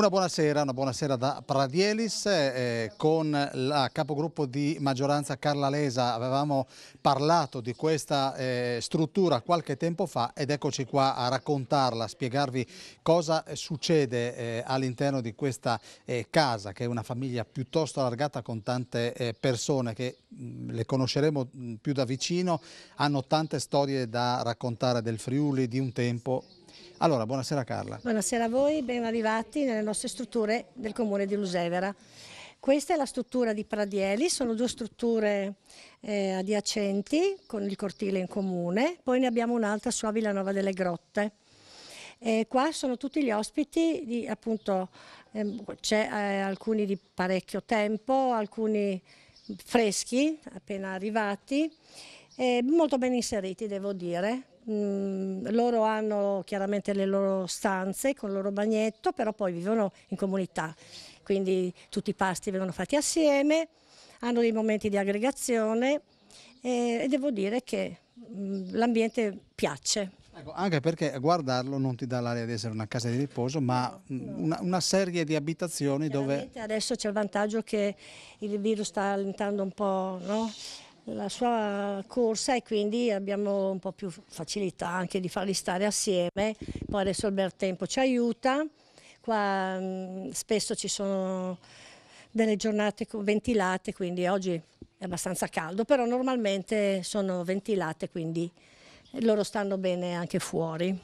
Una buonasera, una buonasera da Pradielis eh, eh, con la capogruppo di maggioranza Carla Lesa. Avevamo parlato di questa eh, struttura qualche tempo fa ed eccoci qua a raccontarla, a spiegarvi cosa succede eh, all'interno di questa eh, casa che è una famiglia piuttosto allargata con tante eh, persone che mh, mm, le conosceremo mm, più da vicino, hanno tante storie da raccontare del Friuli di un tempo allora, buonasera Carla. Buonasera a voi, ben arrivati nelle nostre strutture del comune di Lusevera. Questa è la struttura di Pradieli, sono due strutture eh, adiacenti con il cortile in comune, poi ne abbiamo un'altra su Avilanova delle Grotte. E qua sono tutti gli ospiti, di, appunto ehm, c'è eh, alcuni di parecchio tempo, alcuni freschi appena arrivati, eh, molto ben inseriti devo dire, loro hanno chiaramente le loro stanze con il loro bagnetto, però poi vivono in comunità, quindi tutti i pasti vengono fatti assieme, hanno dei momenti di aggregazione e, e devo dire che l'ambiente piace. Ecco, anche perché guardarlo non ti dà l'aria di essere una casa di riposo, ma no. una, una, serie di abitazioni dove... Adesso c'è il vantaggio che il virus sta allentando un po', no? la sua corsa e quindi abbiamo un po' più facilità anche di farli stare assieme. Poi adesso il bel tempo ci aiuta, qua mh, mm, spesso ci sono delle giornate ventilate, quindi oggi è abbastanza caldo, però normalmente sono ventilate, quindi loro stanno bene anche fuori.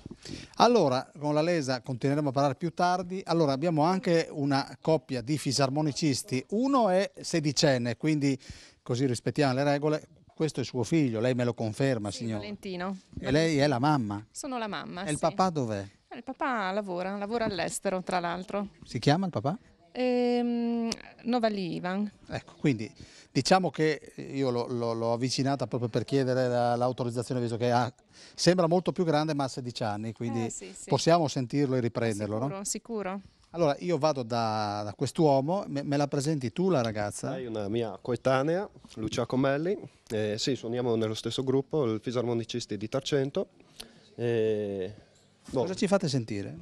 Allora, con la Lesa continueremo a parlare più tardi. Allora, abbiamo anche una coppia di fisarmonicisti. Uno è sedicenne, quindi così rispettiamo le regole. Questo è suo figlio, lei me lo conferma, sì, signora. Valentino. E lei è la mamma? Sono la mamma. E sì. il papà dov'è? Eh, il papà lavora, lavora all'estero, tra l'altro. Si chiama il papà? Ehm, Novali Ivan. Ecco, quindi diciamo che io l'ho avvicinata proprio per chiedere l'autorizzazione, visto che ha, sembra molto più grande, ma ha 16 anni, quindi eh, sì, possiamo sentirlo e riprenderlo, sicuro, no? Sicuro, sicuro. Allora, io vado da, da quest'uomo, me, me, la presenti tu la ragazza? Lei è una mia coetanea, Lucia Comelli, eh, sì, suoniamo nello stesso gruppo, il Fisarmonicisti di Tarcento. Eh, boh. Cosa ci fate sentire?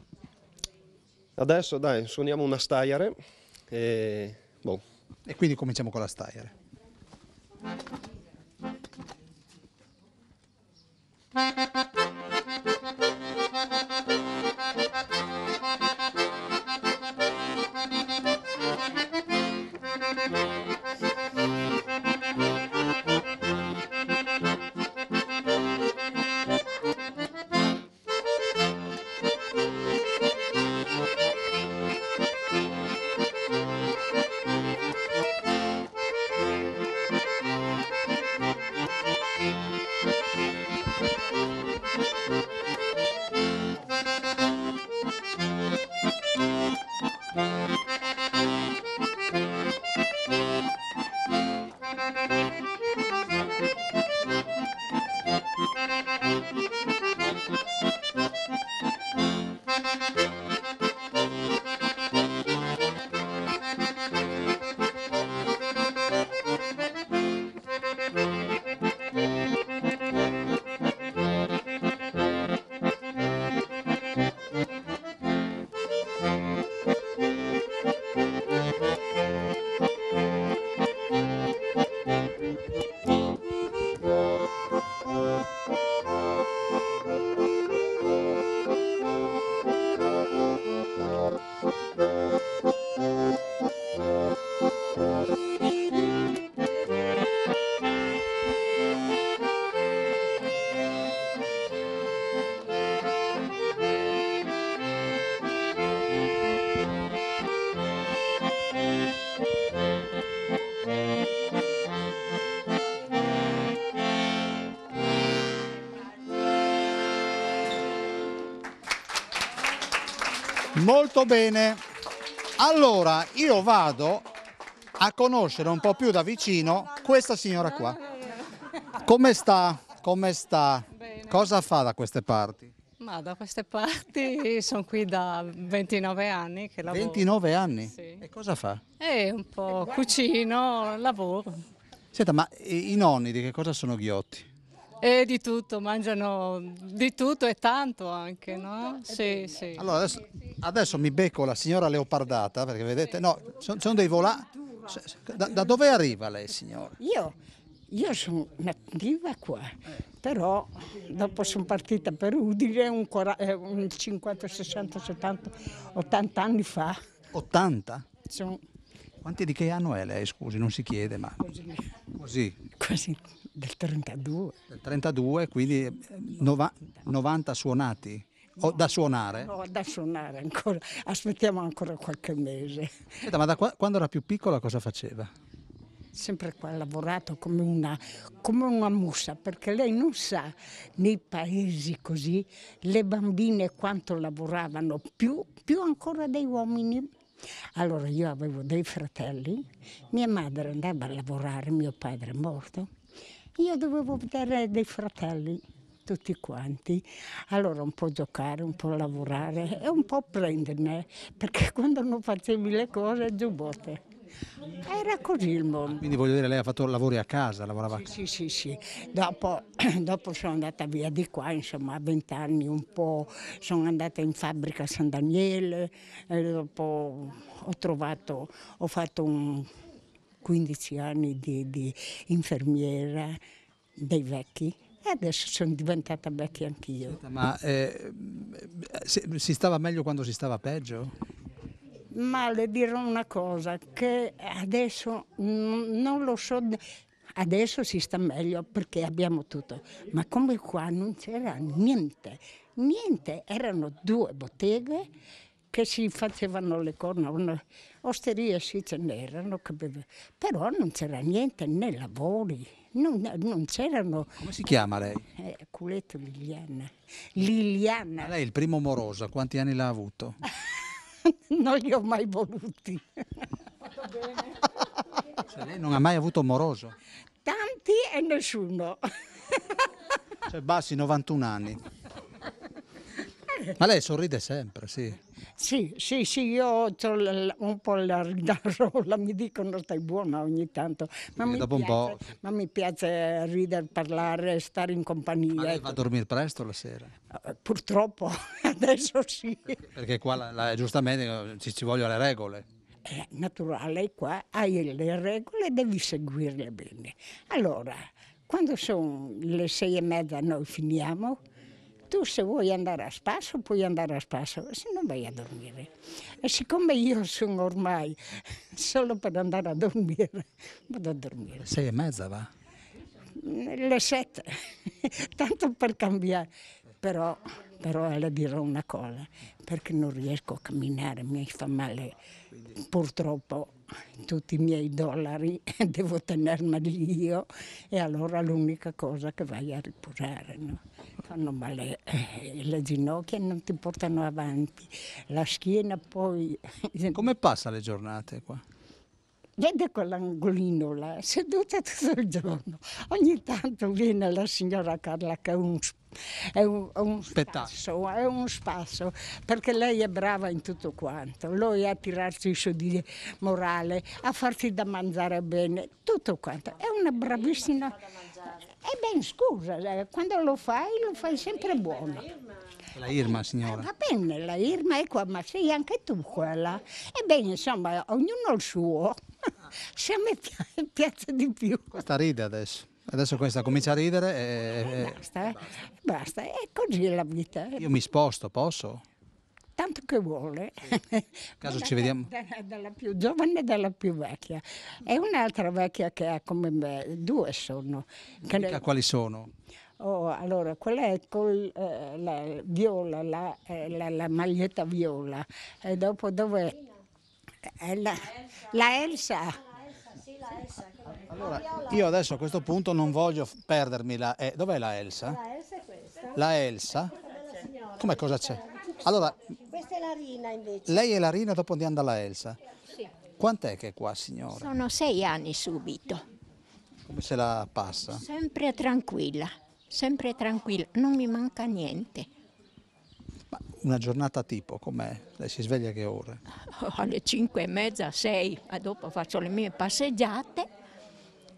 Adesso dai, suoniamo una staiare e, boh. e quindi cominciamo con la staiare. Thank Molto bene. Allora, io vado a conoscere un po' più da vicino questa signora qua. Come sta? Come sta? Cosa fa da queste parti? Ma da queste parti sono qui da 29 anni che lavoro. 29 anni? Sì. E cosa fa? Eh, un po' cucino, lavoro. Senta, ma i nonni di che cosa sono ghiotti? E di tutto, mangiano di tutto e tanto anche, no? Sì, sì. Allora adesso, adesso mi becco la signora leopardata, perché vedete, no, sono, sono dei volà. Da, da, dove arriva lei signora? Io, io sono nativa qua, però dopo sono partita per Udine un, eh, un 50, 60, 70, 80 anni fa. 80? Sono... Quanti di che anno è lei, scusi, non si chiede, ma... Così. Così. Così. Del 32. Del 32, quindi eh, nova, 90 suonati. No, o da suonare? No, da suonare ancora. Aspettiamo ancora qualche mese. Senta, ma da qua, quando era più piccola cosa faceva? Sempre qua ha lavorato come una, come una mussa, perché lei non sa nei paesi così le bambine quanto lavoravano, più, più ancora dei uomini. Allora io avevo dei fratelli, mia madre andava a lavorare, mio padre è morto io dovevo vedere dei fratelli, tutti quanti. Allora un po' giocare, un po' lavorare e un po' prenderne, perché quando non facevi le cose, giubbotte. Era così il mondo. Quindi voglio dire, lei ha fatto lavori a casa, lavorava sì, a casa? Sì, sì, sì. Dopo, dopo sono andata via di qua, insomma, a vent'anni un po'. Sono andata in fabbrica a San Daniele, e dopo ho trovato, ho fatto un 15 anni di, di infermiera dei vecchi e adesso sono diventata vecchia anch'io. Ma eh, si stava meglio quando si stava peggio? Ma le dirò una cosa, che adesso non lo so, adesso si sta meglio perché abbiamo tutto, ma come qua non c'era niente, niente, erano due botteghe che si facevano le corna, osterie osteria sì ce n'erano, però non c'era niente né lavori, non, non c'erano... Come si chiama lei? Eh, Culetto Liliana. Liliana. Ma lei il primo Morosa, quanti anni l'ha avuto? non li ho mai voluti. cioè, lei non ha mai avuto moroso? Tanti e nessuno. cioè, bassi 91 anni. Ma lei sorride sempre, sì. Sì, sì, sì, io ho un po' la ridarola, mi dicono stai buona ogni tanto, ma, mi piace, ma mi piace, ridere, parlare, stare in compagnia. Ma lei va a ecco. dormire presto la sera? Eh, purtroppo, adesso sì. Perché, perché qua la, la, giustamente ci, ci vogliono le regole è naturale, qua hai le regole e devi seguirle bene. Allora, quando sono le sei e mezza noi finiamo, tu se vuoi andare a spasso puoi andare a spasso, se no vai a dormire. E siccome io sono ormai solo per andare a dormire, vado a dormire. Le sei e mezza va? Le sette, tanto per cambiare. Però, però le dirò una cosa, perché non riesco a camminare, mi fa male purtroppo tutti i miei dollari devo tenermeli io e allora l'unica cosa che vai a riposare. No? Fanno male eh, le ginocchia non ti portano avanti, la schiena poi... Come passa le giornate qua? Vede quell'angolino là, seduta tutto il giorno. Ogni tanto viene la signora Carla che è un, è un, è un spasso, è un spasso, perché lei è brava in tutto quanto. Lui a tirarsi su di morale, a farti da mangiare bene, tutto quanto. È una bravissima... E eh, ben scusa, eh, quando lo fai, lo fai sempre buono. La Irma, signora. Va bene, la Irma è ecco, qua, ma sei anche tu quella. Ebbene, insomma, ognuno il suo se a me pi- piace di più. Questa ride adesso. Adesso questa comincia a ridere e... Eh, basta, basta. è così la vita. Io mi sposto, posso? tanto che vuole. Sì. Caso ci vediamo. Dalla, più giovane e dalla più vecchia. E un'altra vecchia che ha come me, due sono. Che le... Quali sono? Oh, allora, quella è con eh, la viola, la, eh, la, la, maglietta viola, e dopo dove la, la Elsa. Ah, allora, io adesso a questo punto non voglio perdermi la... Eh, dov'è la Elsa? La Elsa è questa. La Elsa? Come cosa c'è? Allora, questa è la Rina invece. Lei è la Rina, dopo andiamo dalla Elsa. Quant'è che è qua, signora? Sono sei anni subito. Come se la passa? Sempre tranquilla, sempre tranquilla, non mi manca niente una giornata tipo, com'è? Lei si sveglia che ore? Alle 5 e mezza, 6, ma dopo faccio le mie passeggiate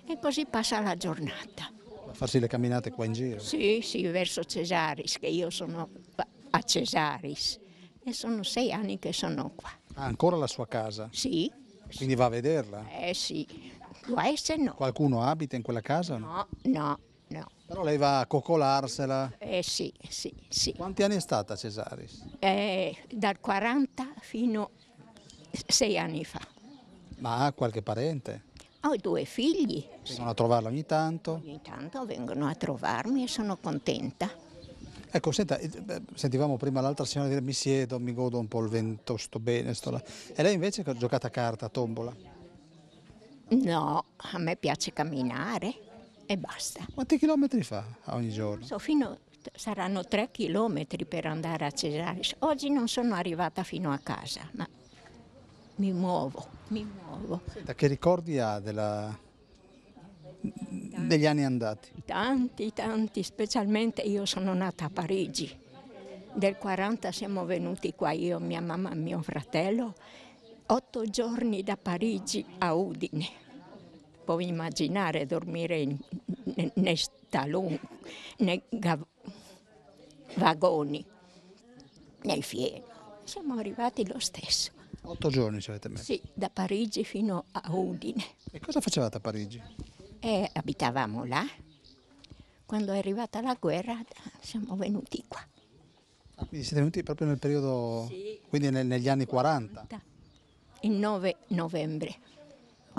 e così passa la giornata. A farsi le camminate qua in giro? Sì, sì, verso Cesaris, che io sono a Cesaris e sono sei anni che sono qua. Ha ah, ancora la sua casa? Sì. Quindi va a vederla? Eh sì, guai se no. Qualcuno abita in quella casa? No, no, no però lei va a cocolarsela. Eh sì, sì, sì. Quanti anni è stata Cesaris? Eh, dal 40 fino a 6 anni fa. Ma ha qualche parente? Ho due figli. Vengono a trovarla ogni tanto? Ogni tanto vengono a trovarmi e sono contenta. Ecco, senta, eh, sentivamo prima l'altra signora dire mi siedo, mi godo un po' il vento, sto bene, sto là. E lei invece ha giocato a carta, a tombola? No, a me piace camminare e basta. Quanti chilometri fa ogni giorno? So, fino, saranno tre chilometri per andare a Cesaris. Oggi non sono arrivata fino a casa, ma mi muovo, mi muovo. Senta, che ricordi ha della, degli anni andati? Tanti, tanti, specialmente io sono nata a Parigi. Del 40 siamo venuti qua io, mia mamma e mio fratello, otto giorni da Parigi a Udine puoi immaginare dormire in, in, nei staloni, nei vagoni, nei fieni. Siamo arrivati lo stesso. Otto giorni ci avete messo? Sì, da Parigi fino a Udine. E cosa facevate a Parigi? E abitavamo là. Quando è arrivata la guerra siamo venuti qua. Ah, quindi siete venuti proprio nel periodo, sì. quindi nel, negli anni 40? 40. Il 9 novembre.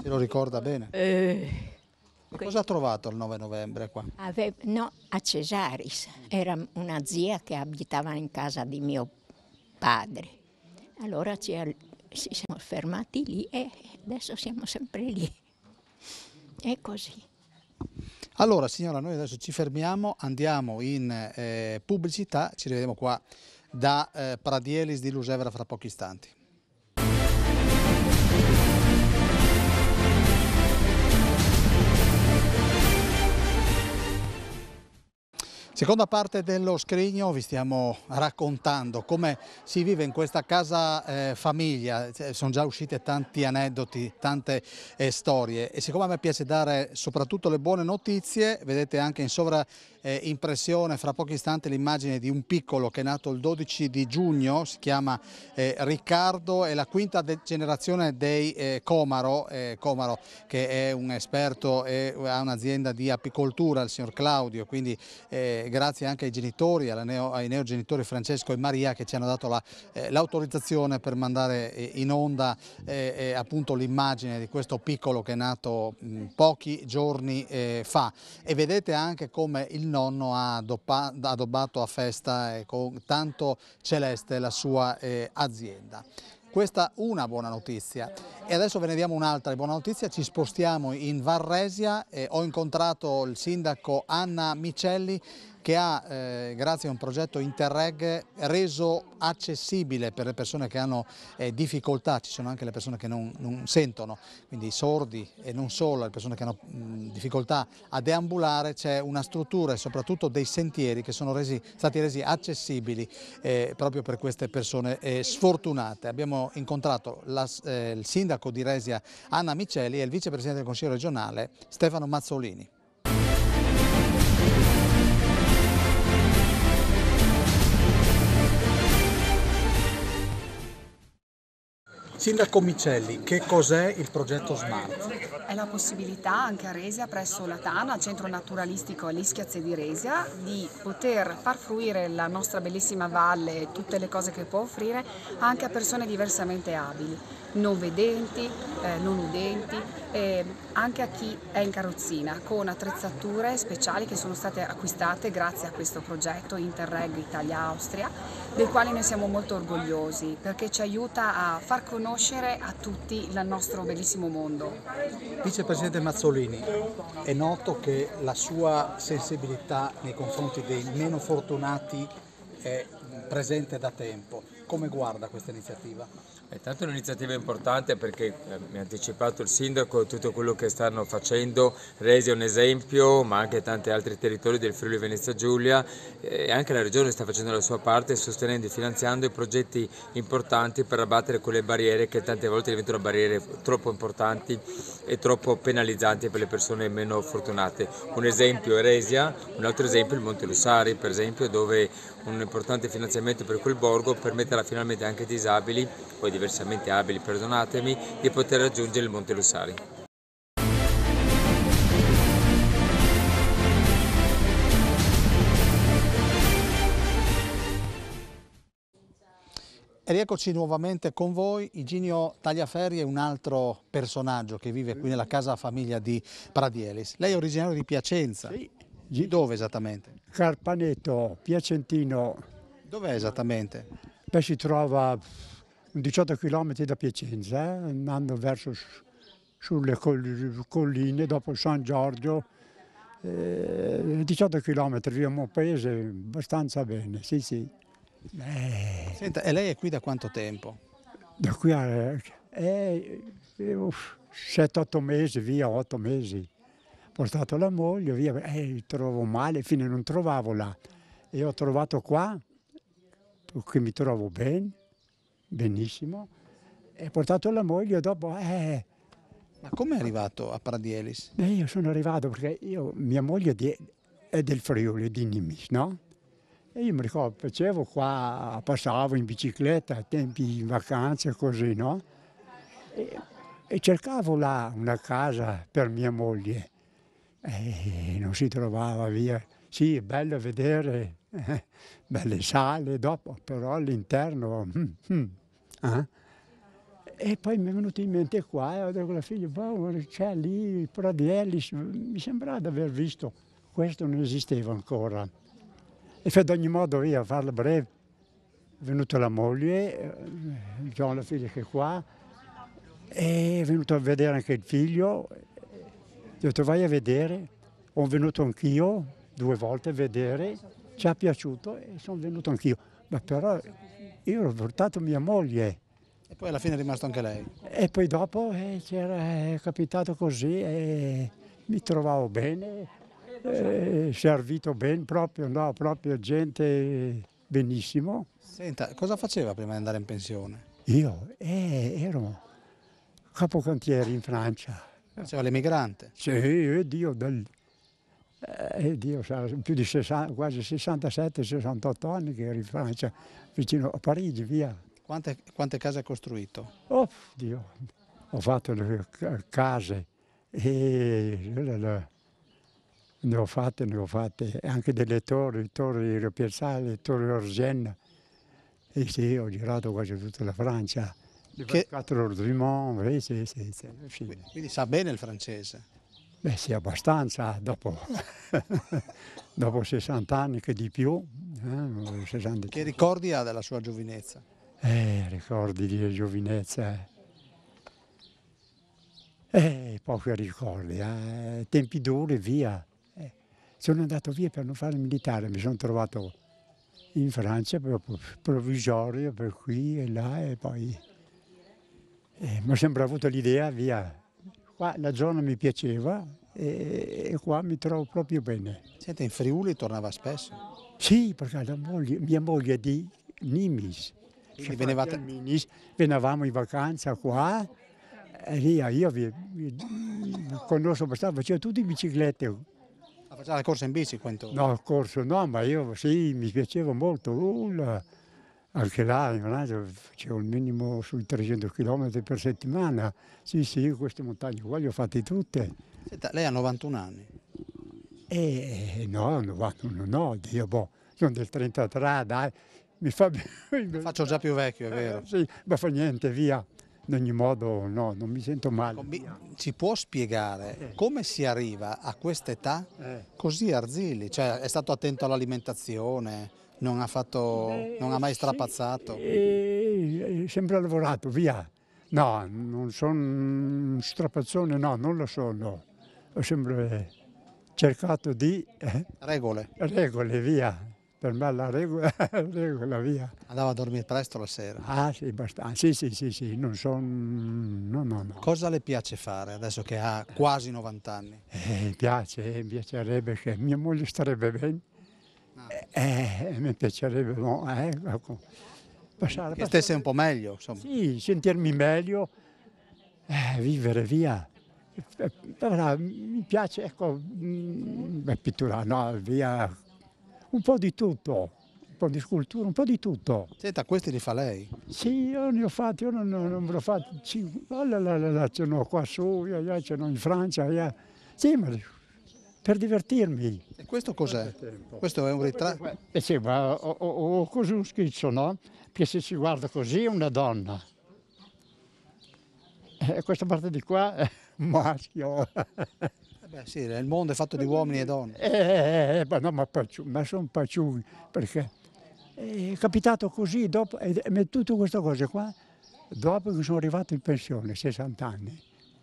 Se lo ricorda bene? Eh, e cosa ha trovato il 9 novembre qua? Ave, no, a Cesaris, era una zia che abitava in casa di mio padre. Allora ci siamo fermati lì e adesso siamo sempre lì. È così. Allora signora, noi adesso ci fermiamo, andiamo in eh, pubblicità, ci rivediamo qua da eh, Pradielis di Lusevera fra pochi istanti. Seconda parte dello scrigno vi stiamo raccontando come si vive in questa casa eh, famiglia, eh, sono già uscite tanti aneddoti, tante eh, storie e siccome a me piace dare soprattutto le buone notizie, vedete anche in sovra eh, in fra pochi istanti l'immagine di un piccolo che è nato il 12 di giugno, si chiama eh, Riccardo, è la quinta de generazione dei eh, Comaro, eh, Comaro, che è un esperto e ha un'azienda di apicoltura, il signor Claudio, quindi eh, grazie anche ai genitori, neo, ai neogenitori Francesco e Maria che ci hanno dato eh, l'autorizzazione la, per mandare in onda appunto l'immagine di questo piccolo che è nato mh, pochi giorni fa e vedete anche come il nostro nonno ha, doppa, addobbato a festa e eh, con tanto celeste la sua eh, azienda. Questa è una buona notizia. E adesso ve ne diamo un'altra buona notizia, ci spostiamo in Varresia, e eh, ho incontrato il sindaco Anna Micelli che ha, eh, grazie a un progetto Interreg, reso accessibile per le persone che hanno eh, difficoltà, ci sono anche le persone che non, non, sentono, quindi i sordi e non solo, le persone che hanno mh, difficoltà a deambulare, c'è una struttura e soprattutto dei sentieri che sono resi, stati resi accessibili eh, proprio per queste persone eh, sfortunate. Abbiamo incontrato la, eh, il sindaco di Resia Anna Miceli e il vicepresidente del Consiglio regionale Stefano Mazzolini. Sindaco Micelli, che cos'è il progetto Smart? È la possibilità anche a Resia, presso la Tana, centro naturalistico all'Ischiazze di Resia, di poter far fruire la nostra bellissima valle e tutte le cose che può offrire anche a persone diversamente abili non vedenti, eh, non udenti, eh, anche a chi è in carrozzina con attrezzature speciali che sono state acquistate grazie a questo progetto Interreg Italia-Austria, del quale noi siamo molto orgogliosi perché ci aiuta a far conoscere a tutti il nostro bellissimo mondo. Vicepresidente Mazzolini, è noto che la sua sensibilità nei confronti dei meno fortunati è presente da tempo. Come guarda questa iniziativa? Eh, è tanto un'iniziativa importante perché eh, mi ha anticipato il sindaco tutto quello che stanno facendo, Resi è un esempio, ma anche tanti altri territori del Friuli Venezia Giulia eh, e anche la regione sta facendo la sua parte sostenendo e finanziando i progetti importanti per abbattere quelle barriere che tante volte diventano barriere troppo importanti e troppo penalizzanti per le persone meno fortunate. Un esempio è Resia, un altro esempio è il Monte Lussari per esempio dove un importante finanziamento per quel borgo permetterà finalmente anche ai disabili, poi diversamente abili, perdonatemi, di poter raggiungere il Monte Lussari. E rieccoci nuovamente con voi, Iginio Tagliaferri è un altro personaggio che vive qui nella casa famiglia di Pradielis. Lei è originario di Piacenza. Sì. Dove esattamente? Carpaneto, Piacentino. Dov'è esattamente? Beh, si trova 18 km mm, da Piacenza, eh, andando verso sulle colline, dopo San Giorgio, 18 km via un paese abbastanza bene, sì sì. Eh. Senta, e lei è qui da quanto tempo? Da qui a... Eh, 7-8 eh, mesi, via 8 mesi portato la moglie via, eh, trovo male, fine non trovavo là. E ho trovato qua, che mi trovo bene, benissimo, e ho portato la moglie dopo... Eh, Ma come è arrivato a Pradielis? Beh, io sono arrivato perché io, mia moglie è del Friuli, di Nimis, no? E io mi ricordo, facevo qua, passavo in bicicletta, a tempi in vacanza, così, no? E, e cercavo là una casa per mia moglie e eh, non si trovava via. Sì, è bello vedere eh, belle sale dopo, però all'interno... Mm, mm, eh? E poi mi è venuto in mente qua e eh, ho detto alla figlia, boh, c'è lì il Pradielli, mi sembrava di aver visto, questo non esisteva ancora. E fai ad ogni modo, via, a farla breve, è venuta la moglie, ho eh, la figlia che è qua, e è venuto a vedere anche il figlio ho detto vai a vedere, ho venuto anch'io due volte a vedere, ci è piaciuto e sono venuto anch'io. Ma però io ho portato mia moglie. E poi alla fine è rimasto anche lei. E poi dopo eh, eh è capitato così e mi trovavo bene, eh, servito bene proprio, no, proprio gente eh, benissimo. Senta, cosa faceva prima di andare in pensione? Io eh, ero capocantiere in Francia. Cioè l'emigrante? Sì, e Dio, del, eh, Dio più di 60, quasi 67-68 anni che ero in Francia, vicino a Parigi, via. Quante, quante case ha costruito? Oh, Dio, ho fatto le case e ne ho fatte, ne ho fatte anche delle torri, torri di Piazzale, torri Orgenna. E sì, ho girato quasi tutta la Francia che... Quattro Drummond, Quindi, quindi sa bene il francese? Beh sì, abbastanza, dopo, dopo 60 anni che di più. Eh, 60... Che ricordi ha della sua giovinezza? Eh, ricordi di giovinezza. Eh. eh, pochi ricordi, eh. tempi duri, via. Eh, sono andato via per non fare il militare, mi sono trovato in Francia proprio provvisorio per qui e là e poi eh, mi è sempre avuto l'idea, via, qua la zona mi piaceva e, e, qua mi trovo proprio bene. Senta, in Friuli tornava spesso? Sì, perché moglie, mia moglie è di Nimis. Quindi venivate... A Nimis, venivamo in vacanza qua, e via, ah, io vi, vi, conosco abbastanza, facevo tutti in biciclette. Ma ah, faceva la corsa in bici? Quanto? No, corso no, ma io sì, mi piaceva molto. Uh, anche là c'è un minimo sui 300 km per settimana. Sì, sì, io queste montagne qua le ho fatte tutte. Senta, lei ha 91 anni? Eh, no, 91 no, Dio, boh, sono del 33, dai, mi fa bene. Faccio già più vecchio, è eh, vero. Eh, sì, ma fa niente, via. In ogni modo, no, non mi sento male. Ecco, mi, ci può spiegare eh. come si arriva a questa età eh. così arzilli? Cioè, è stato attento all'alimentazione? Non ha, fatto, eh, non ha mai strapazzato? Sì, eh, eh, sempre lavorato, via. No, non sono un strapazzone, no, non lo sono. Ho sempre cercato di... Eh, regole? Regole, via. Per me la regola, regola, via. Andava a dormire presto la sera? Ah sì, abbastanza. Ah, sì, sì, sì, sì, non sono... No, no, no. Cosa le piace fare adesso che ha quasi 90 anni? Eh, piace, mi piacerebbe che mia moglie starebbe bene eh, eh, mi piacerebbe no, eh, ecco, passare, che stesse un po' meglio. Insomma. Sì, sentirmi meglio, eh, vivere via. Però, mi piace, ecco, mm, pittura, no, via, un po' di tutto, un po' di scultura, un po' di tutto. Senta, questi li fa lei? Sì, io ne ho fatti, io non, non me l'ho fatti, oh, ce n'ho qua su, io, io ce n'ho in Francia, io. sì, ma per divertirmi. E questo cos'è? Questo è un ritratto? Eh sì, ma ho, ho, ho, così un schizzo, no? Che se si guarda così è una donna. E eh, questa parte di qua è un maschio. Eh beh sì, il mondo è fatto di uomini e donne. Eh, eh, eh ma no, ma, paciù, ma sono paciumi, perché è capitato così, dopo, e, e tutte queste cose qua, dopo che sono arrivato in pensione, 60 anni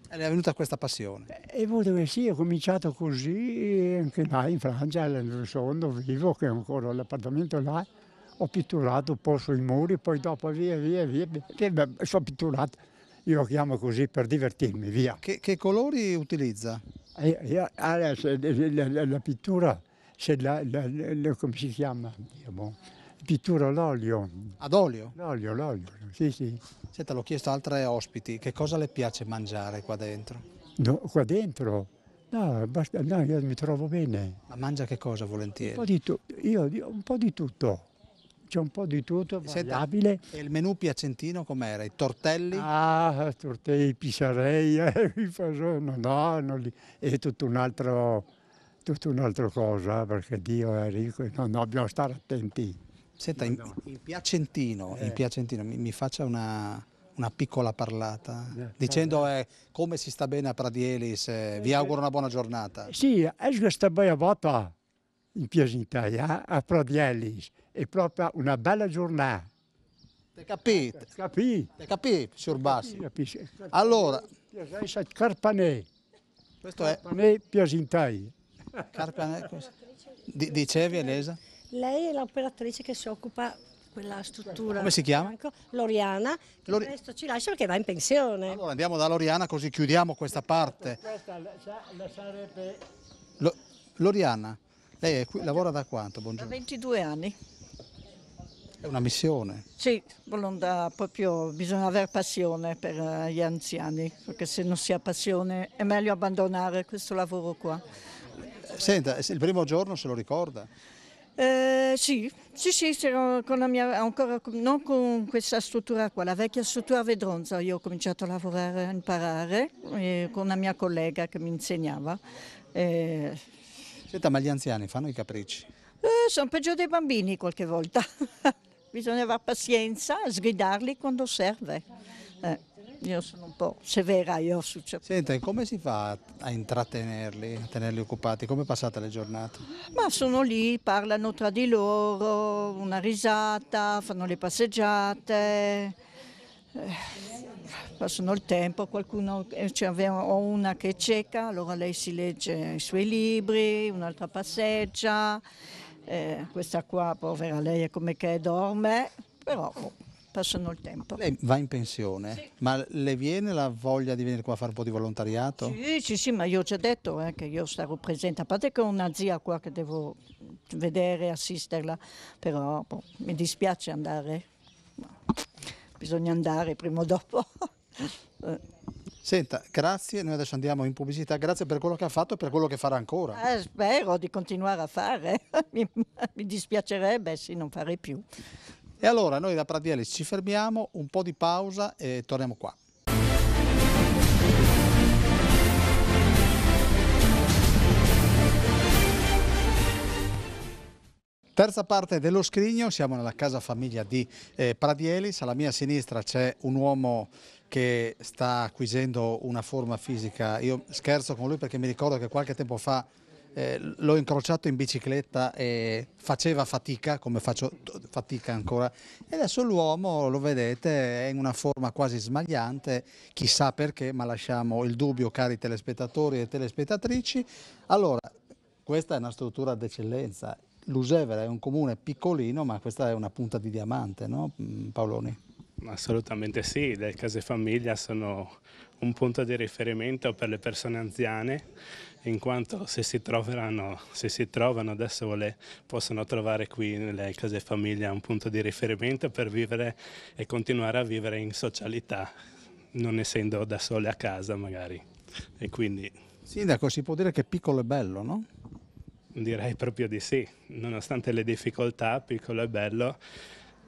è venuta questa passione? E volevo sì, ho cominciato così, eh, anche là in Francia, sono vivo, che ancora ho l'appartamento là, ho pitturato un po' sui muri, poi dopo via, via, via, via sono pitturato, io lo chiamo così per divertirmi, via. Che, che colori utilizza? Eh, io, allora, la, la, la, pittura, se la, la, come si chiama? Dio, boh. Pittura all'olio. Ad olio? L'olio, l'olio, sì, sì. Senta, l'ho chiesto a altre ospiti, che cosa le piace mangiare qua dentro? No, qua dentro? No, basta, no, io mi trovo bene. Ma mangia che cosa volentieri? Un po' di, tu, io, io, un po di tutto. C'è un po' di tutto, variabile. Senta, e il menù piacentino com'era? I tortelli? Ah, tortelli, pisarei, eh, il fasono, no, non li, è tutto un altro, tutto un'altra cosa, perché Dio è ricco e no, no, dobbiamo stare attenti. Senta, in, in piacentino, eh. in piacentino mi, mi, faccia una, una piccola parlata, eh, dicendo eh, come si sta bene a Pradielis, eh, eh, vi auguro una buona giornata. Sì, è sta bella volta in Piacentino, eh, a Pradielis, è proprio una bella giornata. Te capì? Capì. Te capì, signor Bassi? Capì, Allora... Carpanè. Questo è... Carpanè Piacentino. Carpanè, dicevi Elesa? Lei è l'operatrice che si occupa quella struttura. Come si chiama? Franco, Loriana, che Lori... presto ci lascia perché va in pensione. Allora andiamo da Loriana così chiudiamo questa parte. Questa sarebbe... Loriana, lei qui, lavora da quanto? Buongiorno. Da 22 anni. È una missione. Sì, proprio, bisogna avere passione per eh, gli anziani, perché se non si ha passione è meglio abbandonare questo lavoro qua. Senta, il primo giorno se lo ricorda? Eh, sì, sì, sì, mia, ancora, non con questa struttura qua, la vecchia struttura a Vedronza, io ho cominciato a lavorare, a imparare eh, con una mia collega che mi insegnava. Eh. Senta, ma gli anziani fanno i capricci? Eh, sono peggio dei bambini qualche volta, bisogna avere pazienza, sgridarli quando serve. Eh io sono un po' severa io su certi Senta, come si fa a intrattenerli, a tenerli occupati? Come passate le giornate? Ma sono lì, parlano tra di loro, una risata, fanno le passeggiate, eh, passano il tempo, qualcuno, cioè, ho una che è cieca, allora lei si legge i suoi libri, un'altra passeggia, eh, questa qua povera lei è come che dorme, però... Oh, passano il tempo. Lei va in pensione, sì. ma le viene la voglia di venire qua a fare un po' di volontariato? Sì, sì, sì ma io ho già detto eh, che io starò presente, a parte che ho una zia qua che devo vedere, assisterla, però boh, mi dispiace andare, bisogna andare prima o dopo. Eh. Senta, grazie, noi adesso andiamo in pubblicità, grazie per quello che ha fatto e per quello che farà ancora. Eh, spero di continuare a fare, mi, mi dispiacerebbe se non farei più. E allora noi da Pradieli ci fermiamo, un po' di pausa e torniamo qua. Terza parte dello scrigno, siamo nella casa famiglia di eh, Pradielis, alla mia sinistra c'è un uomo che sta acquisendo una forma fisica, io scherzo con lui perché mi ricordo che qualche tempo fa eh, l'ho incrociato in bicicletta e faceva fatica, come faccio fatica ancora, e adesso l'uomo, lo vedete, è in una forma quasi smagliante, chissà perché, ma lasciamo il dubbio, cari telespettatori e telespettatrici. Allora, questa è una struttura d'eccellenza, Lusevera è un comune piccolino, ma questa è una punta di diamante, no mm, Paoloni? Assolutamente sì, le case famiglia sono un punto di riferimento per le persone anziane in quanto se si, troveranno, se si trovano da sole possono trovare qui nelle case famiglia un punto di riferimento per vivere e continuare a vivere in socialità, non essendo da sole a casa magari. E quindi... Sindaco, si può dire che piccolo è bello, no? Direi proprio di sì, nonostante le difficoltà, piccolo e bello,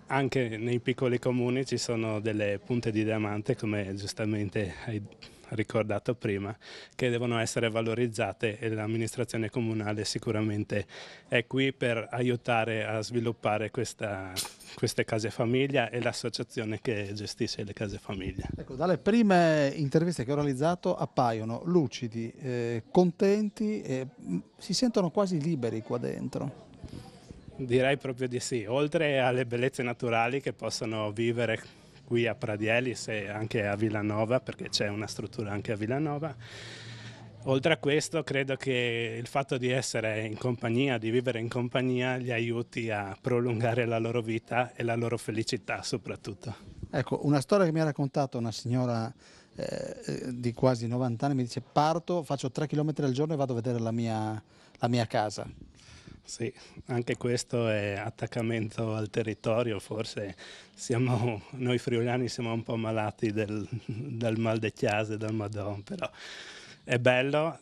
anche nei piccoli comuni ci sono delle punte di diamante, come giustamente hai detto ricordato prima, che devono essere valorizzate e l'amministrazione comunale sicuramente è qui per aiutare a sviluppare questa, queste case famiglia e l'associazione che gestisce le case famiglia. Ecco, dalle prime interviste che ho realizzato appaiono lucidi, eh, contenti e mm, si sentono quasi liberi qua dentro. Direi proprio di sì, oltre alle bellezze naturali che possono vivere qui a Pradielis e anche a Villanova, perché c'è una struttura anche a Villanova. Oltre a questo, credo che il fatto di essere in compagnia, di vivere in compagnia, li aiuti a prolungare la loro vita e la loro felicità soprattutto. Ecco, una storia che mi ha raccontato una signora eh, eh di quasi 90 anni mi dice parto, faccio 3 km al giorno e vado a vedere la mia, la mia casa. Sì, anche questo è attaccamento al territorio, forse siamo, noi friulani siamo un po' malati del, dal mal de chiase, dal Madon, però è bello,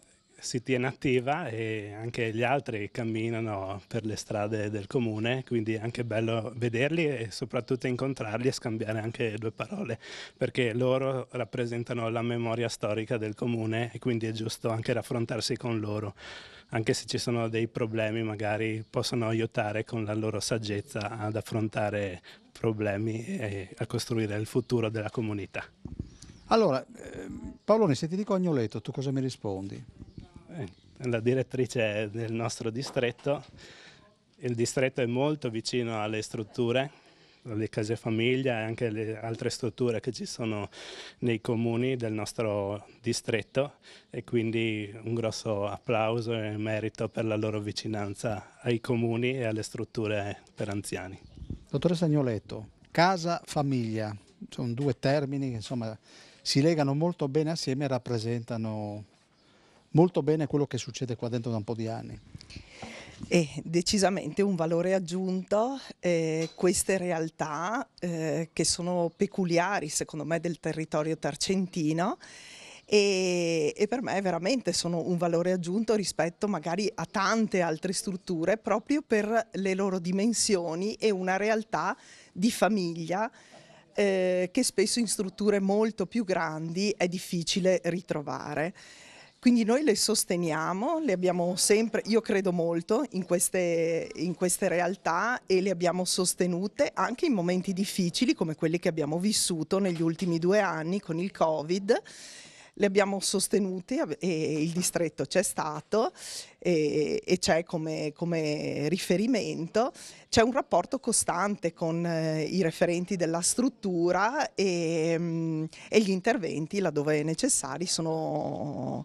si tiene attiva e anche gli altri camminano per le strade del comune, quindi è anche bello vederli e soprattutto incontrarli e scambiare anche due parole, perché loro rappresentano la memoria storica del comune e quindi è giusto anche raffrontarsi con loro, anche se ci sono dei problemi magari possono aiutare con la loro saggezza ad affrontare problemi e a costruire il futuro della comunità. Allora, ehm, Paolone, se ti dico agnoletto, tu cosa mi rispondi? Eh, la direttrice del nostro distretto. Il distretto è molto vicino alle strutture, alle case famiglia e anche alle altre strutture che ci sono nei comuni del nostro distretto e quindi un grosso applauso e merito per la loro vicinanza ai comuni e alle strutture per anziani. Dottoressa Agnoletto, casa famiglia, sono due termini che insomma si legano molto bene assieme e rappresentano molto bene quello che succede qua dentro da un po' di anni. È decisamente un valore aggiunto eh, queste realtà eh, che sono peculiari secondo me del territorio tarcentino e, e, per me veramente sono un valore aggiunto rispetto magari a tante altre strutture proprio per le loro dimensioni e una realtà di famiglia eh, che spesso in strutture molto più grandi è difficile ritrovare. Quindi noi le sosteniamo, le abbiamo sempre, io credo molto in queste, in queste realtà e le abbiamo sostenute anche in momenti difficili come quelli che abbiamo vissuto negli ultimi due anni con il Covid le abbiamo sostenute e il distretto c'è stato e, e c'è come, come, riferimento. C'è un rapporto costante con eh, i referenti della struttura e, mm, e gli interventi laddove necessari sono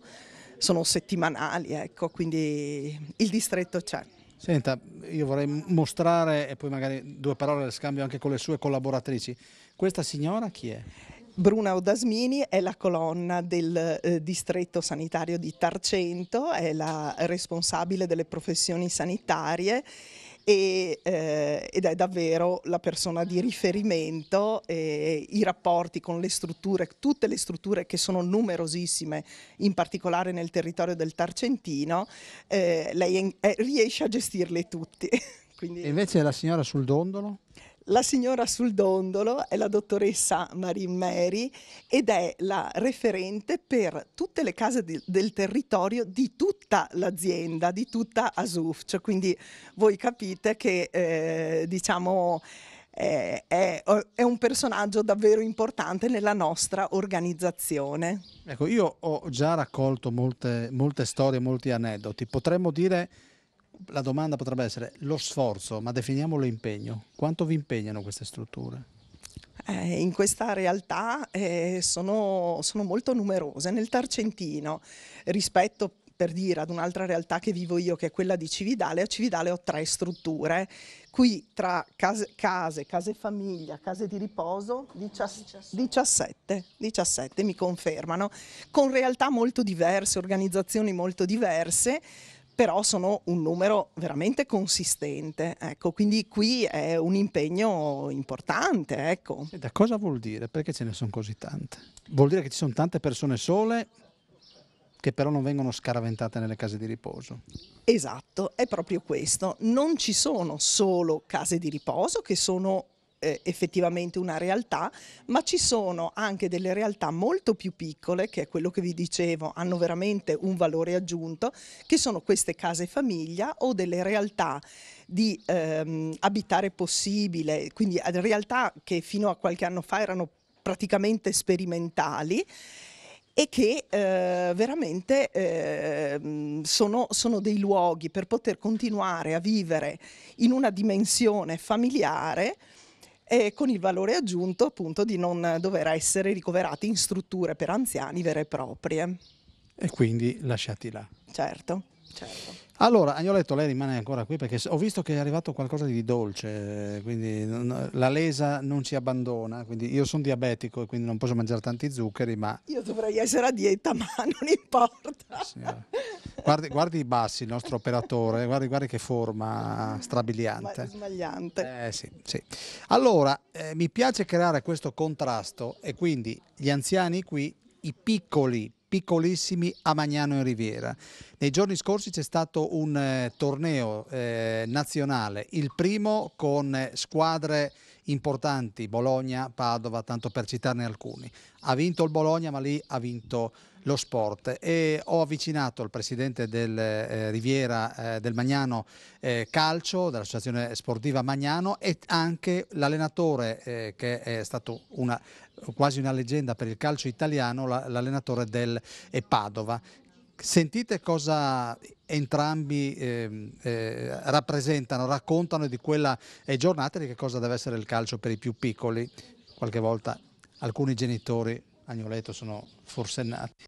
sono settimanali, ecco, quindi il distretto c'è. Senta, io vorrei mostrare e poi magari due parole le scambio anche con le sue collaboratrici. Questa signora chi è? Bruna Odasmini è la colonna del eh, distretto sanitario di Tarcento, è la responsabile delle professioni sanitarie e, eh, ed è davvero la persona di riferimento, e eh, i rapporti con le strutture, tutte le strutture che sono numerosissime, in particolare nel territorio del Tarcentino, eh, lei è, eh, riesce a gestirle tutte. Quindi... E invece la signora sul dondolo? la signora sul dondolo è la dottoressa Marin Mary ed è la referente per tutte le case di, del territorio di tutta l'azienda, di tutta Asuf. Cioè, quindi voi capite che eh, diciamo eh, è, è, un personaggio davvero importante nella nostra organizzazione. Ecco, io ho già raccolto molte, molte storie, molti aneddoti. Potremmo dire la domanda potrebbe essere lo sforzo, ma definiamolo impegno. Quanto vi impegnano queste strutture? Eh, in questa realtà eh, sono, sono molto numerose. Nel Tarcentino, rispetto per dire ad un'altra realtà che vivo io che è quella di Cividale, a Cividale ho tre strutture, qui tra case, case, case famiglia, case di riposo, 17, 17 mi confermano, con realtà molto diverse, organizzazioni molto diverse, però sono un numero veramente consistente. Ecco, quindi qui è un impegno importante. Ecco. E da cosa vuol dire? Perché ce ne sono così tante? Vuol dire che ci sono tante persone sole che però non vengono scaraventate nelle case di riposo. Esatto, è proprio questo. Non ci sono solo case di riposo che sono eh, effettivamente una realtà, ma ci sono anche delle realtà molto più piccole, che è quello che vi dicevo, hanno veramente un valore aggiunto, che sono queste case famiglia o delle realtà di ehm, abitare possibile, quindi realtà che fino a qualche anno fa erano praticamente sperimentali e che eh, veramente eh, sono, sono, dei luoghi per poter continuare a vivere in una dimensione familiare eh, con il valore aggiunto appunto di non dover essere ricoverati in strutture per anziani vere e proprie. E quindi lasciati là. Certo, certo. Allora, Agnoletto, lei rimane ancora qui perché ho visto che è arrivato qualcosa di dolce, quindi la lesa non ci abbandona, quindi io sono diabetico e quindi non posso mangiare tanti zuccheri, ma... Io dovrei essere a dieta, ma non importa. guardi, guardi, i bassi, il nostro operatore, guardi, guardi che forma strabiliante. Smagliante. Eh, sì, sì. Allora, eh, mi piace creare questo contrasto e quindi gli anziani qui, i piccoli piccolissimi a Magnano in Riviera. Nei giorni scorsi c'è stato un eh, torneo eh, nazionale, il primo con eh, squadre importanti, Bologna, Padova, tanto per citarne alcuni. Ha vinto il Bologna, ma lì ha vinto il lo sport e ho avvicinato il presidente del eh, Riviera eh, del Magnano eh, Calcio, dell'associazione sportiva Magnano e anche l'allenatore eh, che è stato una, quasi una leggenda per il calcio italiano, l'allenatore la, del eh, Padova. Sentite cosa entrambi ehm, eh, rappresentano, raccontano di quella giornata e di che cosa deve essere il calcio per i più piccoli. Qualche volta alcuni genitori Agnoletto sono forsennati.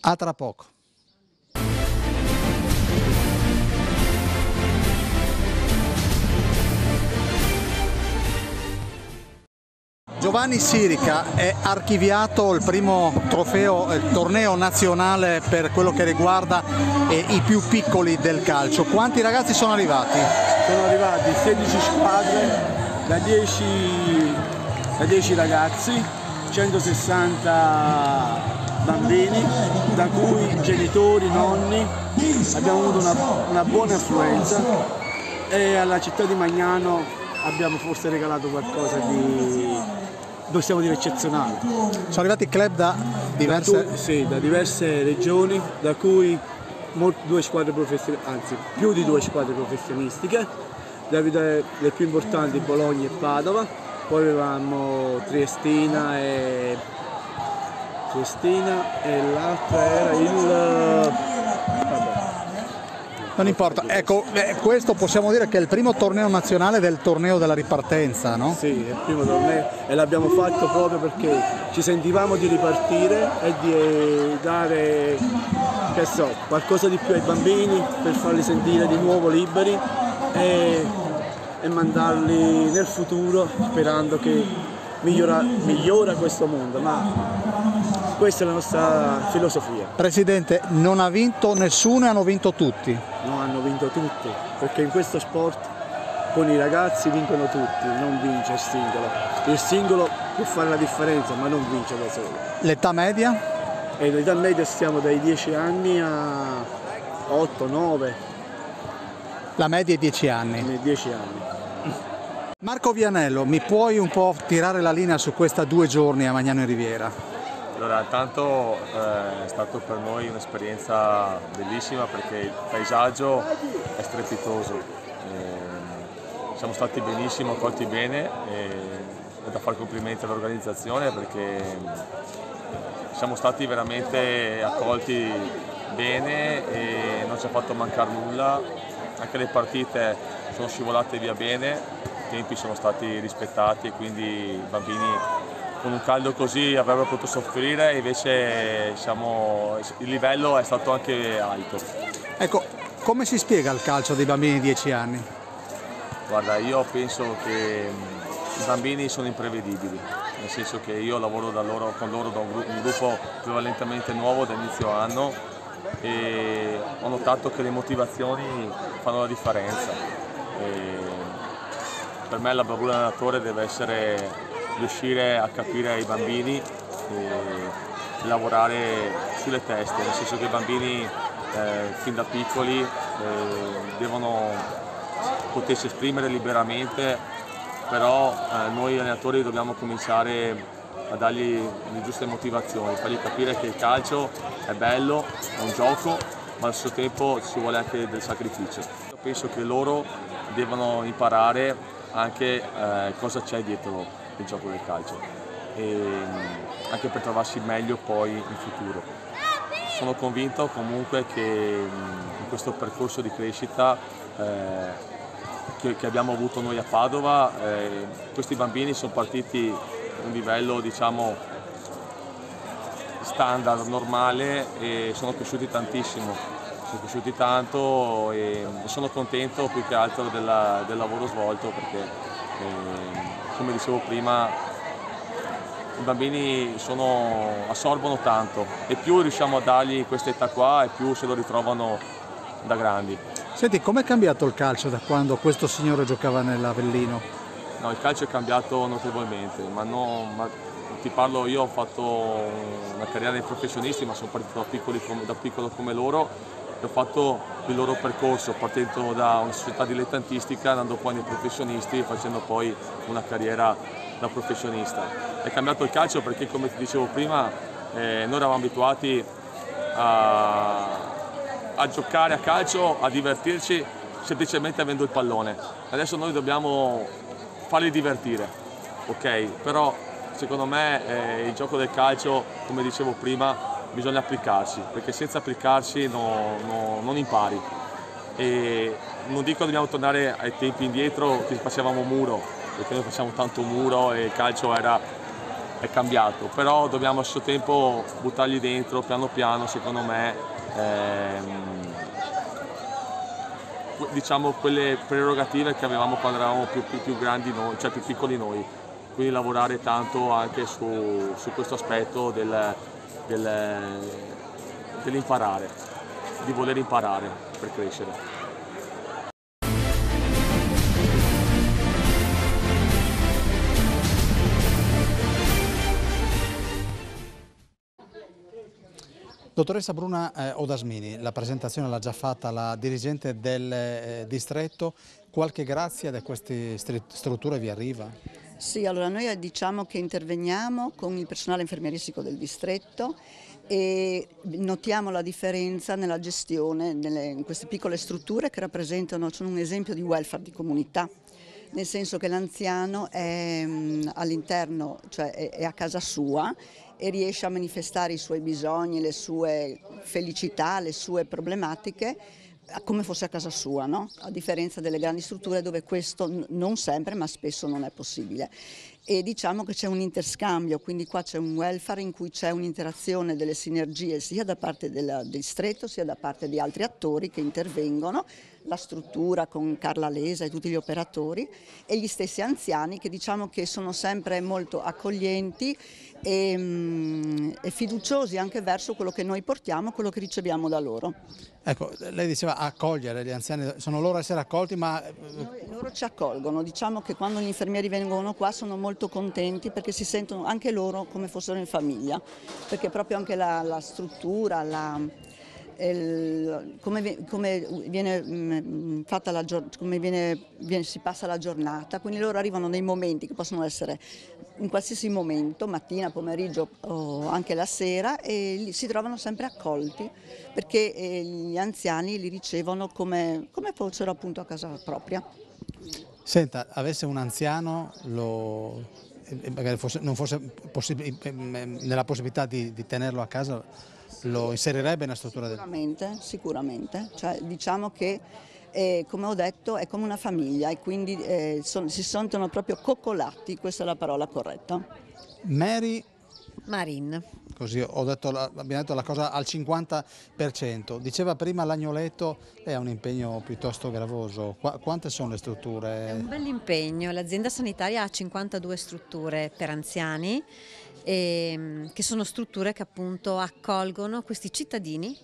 A tra poco. Giovanni Sirica è archiviato il primo trofeo, il torneo nazionale per quello che riguarda eh, i più piccoli del calcio. Quanti ragazzi sono arrivati? Sono arrivati 16 squadre da 10, da 10 ragazzi 160 bambini, da cui genitori, nonni, abbiamo avuto una, una buona affluenza e alla città di Magnano abbiamo forse regalato qualcosa di possiamo dire eccezionale. Sono arrivati club da diverse, da tu, sì, da diverse regioni, da cui due squadre professionistiche, anzi più di due squadre professionistiche, le più importanti Bologna e Padova, poi avevamo Triestina e Triestina e l'altra era il non importa, ecco, eh, questo possiamo dire che è il primo torneo nazionale del torneo della ripartenza, no? Sì, è il primo torneo e l'abbiamo fatto proprio perché ci sentivamo di ripartire e di eh, dare, so, qualcosa di più ai bambini per farli sentire di nuovo liberi e e mandarli nel futuro sperando che migliora, migliora questo mondo, ma questa è la nostra filosofia. Presidente, non ha vinto nessuno e hanno vinto tutti? No, hanno vinto tutti, perché in questo sport con i ragazzi vincono tutti, non vince il singolo. Il singolo può fare la differenza, ma non vince da solo. L'età media? E l'età media stiamo dai 10 anni a 8, 9, la media è 10 anni. 10 anni. Marco Vianello, mi puoi un po' tirare la linea su questa due giorni a Magnano in Riviera? Allora, intanto eh, è stata per noi un'esperienza bellissima perché il paesaggio è strepitoso. Eh, siamo stati benissimo, accolti bene e è da fare complimenti all'organizzazione perché ehm, siamo stati veramente accolti bene e non ci ha fatto mancare nulla anche le partite sono scivolate via bene, i tempi sono stati rispettati e quindi i bambini con un caldo così avrebbero potuto soffrire, invece siamo, il livello è stato anche alto. Ecco, come si spiega il calcio dei bambini di 10 anni? Guarda, io penso che mm, i bambini sono imprevedibili, nel senso che io lavoro loro, con loro da un gruppo prevalentemente nuovo da inizio anno e ho notato che le motivazioni fanno la differenza. E per me la bravura allenatore deve essere riuscire a capire i bambini e lavorare sulle teste, nel senso che i bambini eh, fin da piccoli eh, devono potersi esprimere liberamente, però eh, noi allenatori dobbiamo cominciare a dargli le giuste motivazioni, fargli capire che il calcio è bello, è un gioco, ma allo stesso tempo ci vuole anche del sacrificio. Io penso che loro devono imparare anche eh, cosa c'è dietro il gioco del calcio, e, mm, anche per trovarsi meglio poi in futuro. Sono convinto comunque che mm, in questo percorso di crescita eh, che, che, abbiamo avuto noi a Padova, eh, questi bambini sono partiti un livello diciamo standard, normale e sono cresciuti tantissimo, sono cresciuti tanto e sono contento più che altro della, del lavoro svolto perché eh, come dicevo prima i bambini sono, assorbono tanto e più riusciamo a dargli questa età qua e più se lo ritrovano da grandi. Senti, com'è cambiato il calcio da quando questo signore giocava nell'Avellino? No, il calcio è cambiato notevolmente, ma, no, ma ti parlo, io ho fatto una carriera dei professionisti, ma sono partito da, piccoli, da piccolo come loro e ho fatto il loro percorso, partendo da una società dilettantistica, andando poi nei professionisti, e facendo poi una carriera da professionista. È cambiato il calcio perché, come ti dicevo prima, eh, noi eravamo abituati a, a giocare a calcio, a divertirci semplicemente avendo il pallone. Adesso noi dobbiamo farli divertire, ok? Però secondo me eh, il gioco del calcio, come dicevo prima, bisogna applicarsi, perché senza applicarsi no, no, non impari. E non dico che dobbiamo tornare ai tempi indietro che facevamo muro, perché noi facciamo tanto muro e il calcio era, è cambiato, però dobbiamo allo stesso tempo buttargli dentro piano piano, secondo me. Ehm, diciamo, quelle prerogative che avevamo quando eravamo più, più, più, grandi noi, cioè più piccoli noi. Quindi lavorare tanto anche su, su questo aspetto del, del, dell'imparare, di voler imparare per crescere. Dottoressa Bruna eh, Odasmini, la presentazione l'ha già fatta la dirigente del eh, distretto, qualche grazia da queste strutture vi arriva? Sì, allora noi eh, diciamo che interveniamo con il personale infermieristico del distretto e notiamo la differenza nella gestione nelle, in queste piccole strutture che rappresentano, sono un esempio di welfare di comunità nel senso che l'anziano è mm, all'interno, cioè è a casa sua e riesce a manifestare i suoi bisogni, le sue felicità, le sue problematiche eh, come fosse a casa sua, no? a differenza delle grandi strutture dove questo non sempre ma spesso non è possibile. E diciamo che c'è un interscambio, quindi qua c'è un welfare in cui c'è un'interazione delle sinergie sia da parte del distretto sia da parte di altri attori che intervengono, la struttura con Carla Lesa e tutti gli operatori e gli stessi anziani che diciamo che sono sempre molto accoglienti e, mm, e, fiduciosi anche verso quello che noi portiamo, quello che riceviamo da loro. Ecco, lei diceva accogliere gli anziani, sono loro a essere accolti ma... Eh, noi, loro ci accolgono, diciamo che quando gli infermieri vengono qua sono molto contenti perché si sentono anche loro come fossero in famiglia, perché proprio anche la, la struttura, la, il, come, come, viene mm, fatta la, come viene, viene, si passa la giornata, quindi loro arrivano nei momenti che possono essere in qualsiasi momento, mattina, pomeriggio o anche la sera e si trovano sempre accolti perché eh, gli anziani li ricevono come, come fossero appunto a casa propria. Senta, avesse un anziano lo, eh, magari fosse, non fosse eh, mm, nella possibilità di, di tenerlo a casa lo inserirebbe nella struttura del... Sicuramente, Cioè, diciamo che eh, come ho detto è come una famiglia e quindi eh, son, si sentono proprio coccolati, questa è la parola corretta. Mary Marin. Così detto, abbiamo detto la cosa al 50%. Diceva prima l'agnoletto è un impegno piuttosto gravoso. Qu quante sono le strutture? È un bel impegno. L'azienda sanitaria ha 52 strutture per anziani e, ehm, che sono strutture che appunto accolgono questi cittadini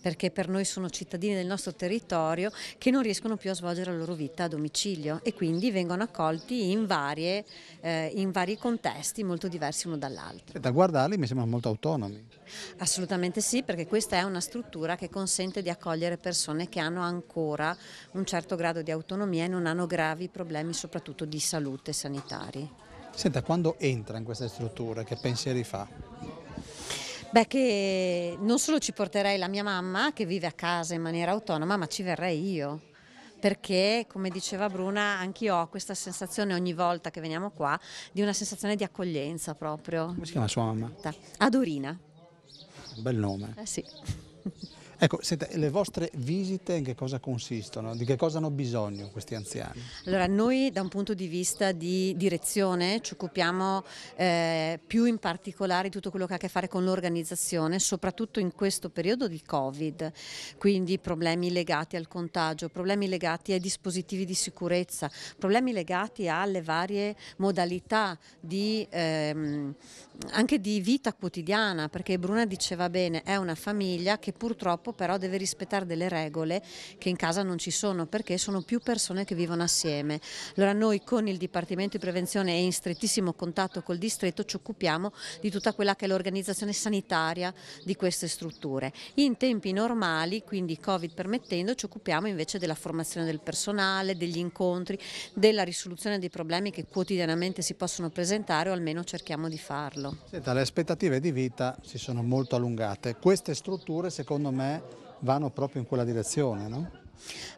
perché per noi sono cittadini del nostro territorio che non riescono più a svolgere la loro vita a domicilio e quindi vengono accolti in, varie, eh, in vari contesti molto diversi uno dall'altro. E da guardarli mi sembrano molto autonomi. Assolutamente sì, perché questa è una struttura che consente di accogliere persone che hanno ancora un certo grado di autonomia e non hanno gravi problemi soprattutto di salute sanitari. Senta, quando entra in queste strutture, che pensieri fa? Beh, che non solo ci porterei la mia mamma, che vive a casa in maniera autonoma, ma ci verrei io perché come diceva Bruna anch'io ho questa sensazione ogni volta che veniamo qua di una sensazione di accoglienza proprio. Come si chiama sua mamma? Adorina. bel nome. Eh sì. Ecco, senta, le vostre visite in che cosa consistono? Di che cosa hanno bisogno questi anziani? Allora, noi da un punto di vista di direzione ci occupiamo eh, più in particolare di tutto quello che ha a che fare con l'organizzazione, soprattutto in questo periodo di Covid, quindi problemi legati al contagio, problemi legati ai dispositivi di sicurezza, problemi legati alle varie modalità di... Ehm, anche di vita quotidiana, perché Bruna diceva bene, è una famiglia che purtroppo però deve rispettare delle regole che in casa non ci sono, perché sono più persone che vivono assieme. Allora noi con il Dipartimento di Prevenzione e in strettissimo contatto col distretto ci occupiamo di tutta quella che è l'organizzazione sanitaria di queste strutture. In tempi normali, quindi Covid permettendo, ci occupiamo invece della formazione del personale, degli incontri, della risoluzione dei problemi che quotidianamente si possono presentare o almeno cerchiamo di farlo farlo. Senta, le aspettative di vita si sono molto allungate. Queste strutture, secondo me, vanno proprio in quella direzione, no?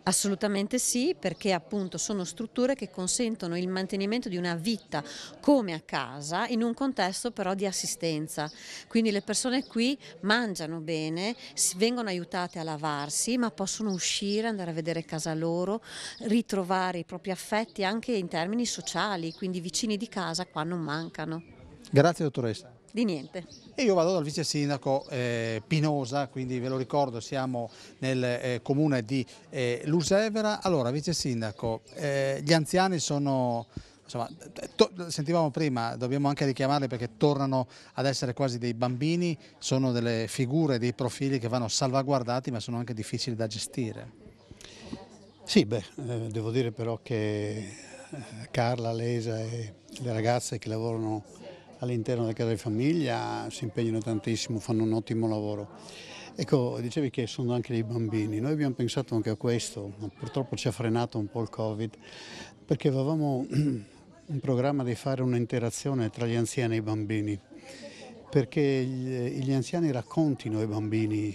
Assolutamente sì, perché appunto sono strutture che consentono il mantenimento di una vita come a casa in un contesto però di assistenza. Quindi le persone qui mangiano bene, vengono aiutate a lavarsi, ma possono uscire, andare a vedere casa loro, ritrovare i propri affetti anche in termini sociali, quindi i vicini di casa qua non mancano. Grazie dottoressa. Di niente. E io vado dal vice sindaco eh, Pinosa, quindi ve lo ricordo siamo nel eh, comune di eh, Lusevera. Allora vice sindaco, eh, gli anziani sono insomma, sentivamo prima, dobbiamo anche richiamarli perché tornano ad essere quasi dei bambini, sono delle figure, dei profili che vanno salvaguardati ma sono anche difficili da gestire. Sì, beh, eh, devo dire però che eh, Carla, Lesa e le ragazze che lavorano all'interno della casa di famiglia, si impegnano tantissimo, fanno un ottimo lavoro. Ecco, dicevi che sono anche dei bambini, noi abbiamo pensato anche a questo, purtroppo ci ha frenato un po' il Covid, perché avevamo un programma di fare un'interazione tra gli anziani e i bambini, perché gli anziani raccontino ai bambini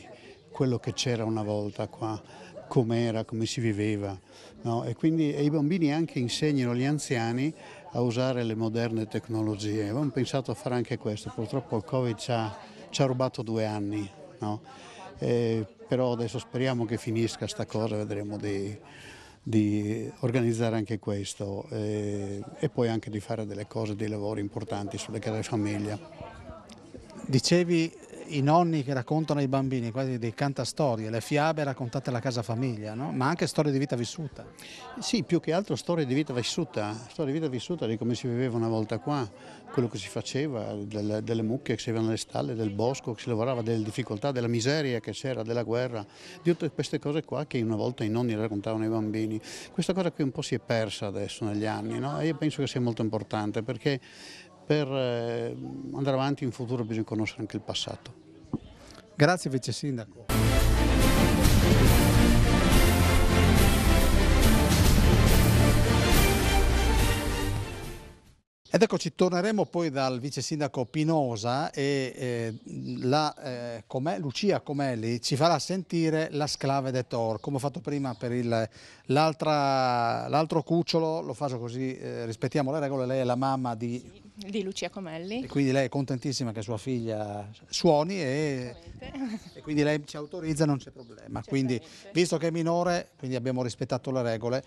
quello che c'era una volta qua, com'era, come si viveva. No? E quindi e i bambini anche insegnano agli anziani a usare le moderne tecnologie. Abbiamo pensato a fare anche questo, purtroppo il Covid ci ha, ci ha rubato due anni, no? eh, però adesso speriamo che finisca sta cosa, vedremo di, di organizzare anche questo eh, e poi anche di fare delle cose, dei lavori importanti sulle case famiglia. Dicevi i nonni che raccontano ai bambini quasi dei cantastorie, le fiabe raccontate alla casa famiglia, no? ma anche storie di vita vissuta. Sì, più che altro storie di vita vissuta, storie di vita vissuta di come si viveva una volta qua, quello che si faceva, delle, delle mucche che si avevano nelle stalle, del bosco che si lavorava, delle difficoltà, della miseria che c'era, della guerra, di tutte queste cose qua che una volta i nonni raccontavano ai bambini. Questa cosa qui un po' si è persa adesso negli anni no? e io penso che sia molto importante perché per eh, andare avanti in futuro bisogna conoscere anche il passato. Grazie Vice Sindaco. Ed eccoci, torneremo poi dal vice sindaco Pinosa e eh, la, eh, Comè, Lucia Comelli ci farà sentire la sclave de Thor, come ho fatto prima per l'altro cucciolo, lo faccio così, eh, rispettiamo le regole, lei è la mamma di di Lucia Comelli. E quindi lei è contentissima che sua figlia suoni e, e quindi lei ci autorizza, non c'è problema. Certamente. Quindi visto che è minore, quindi abbiamo rispettato le regole,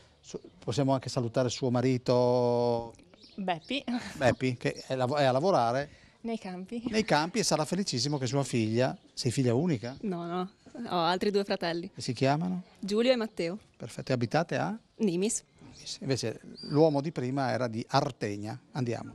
possiamo anche salutare suo marito Beppi, Beppi che è, lav è a lavorare. Nei campi. Nei campi e sarà felicissimo che sua figlia, sei figlia unica? No, no, ho altri due fratelli. E si chiamano? Giulio e Matteo. Perfetto, e abitate a? Nimis. Invece l'uomo di prima era di Artegna. Andiamo.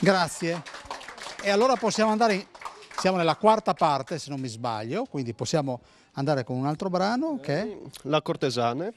Grazie. E allora possiamo andare, in... siamo nella quarta parte se non mi sbaglio, quindi possiamo andare con un altro brano che... è... La Cortesane.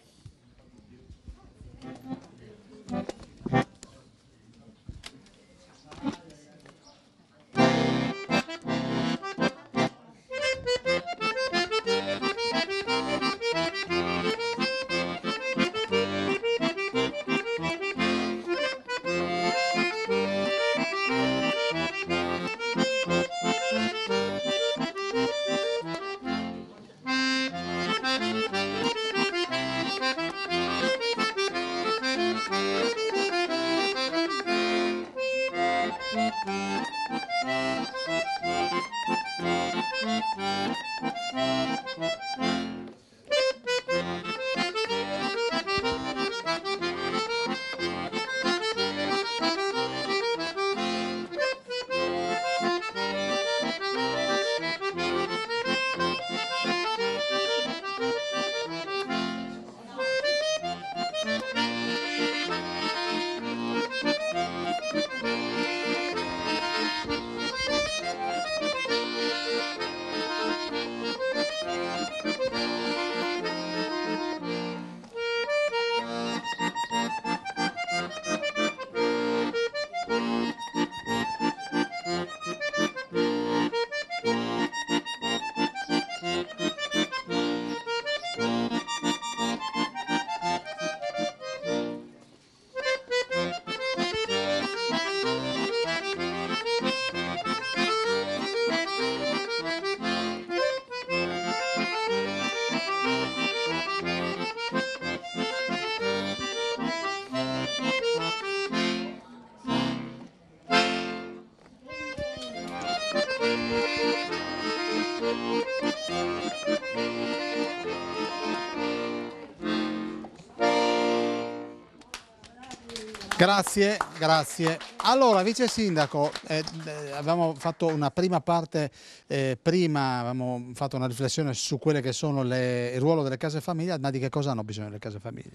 Grazie, grazie. Allora, vice sindaco, eh, eh abbiamo fatto una prima parte, eh, prima abbiamo fatto una riflessione su quelle che sono le, il ruolo delle case famiglie, ma di che cosa hanno bisogno le case famiglie?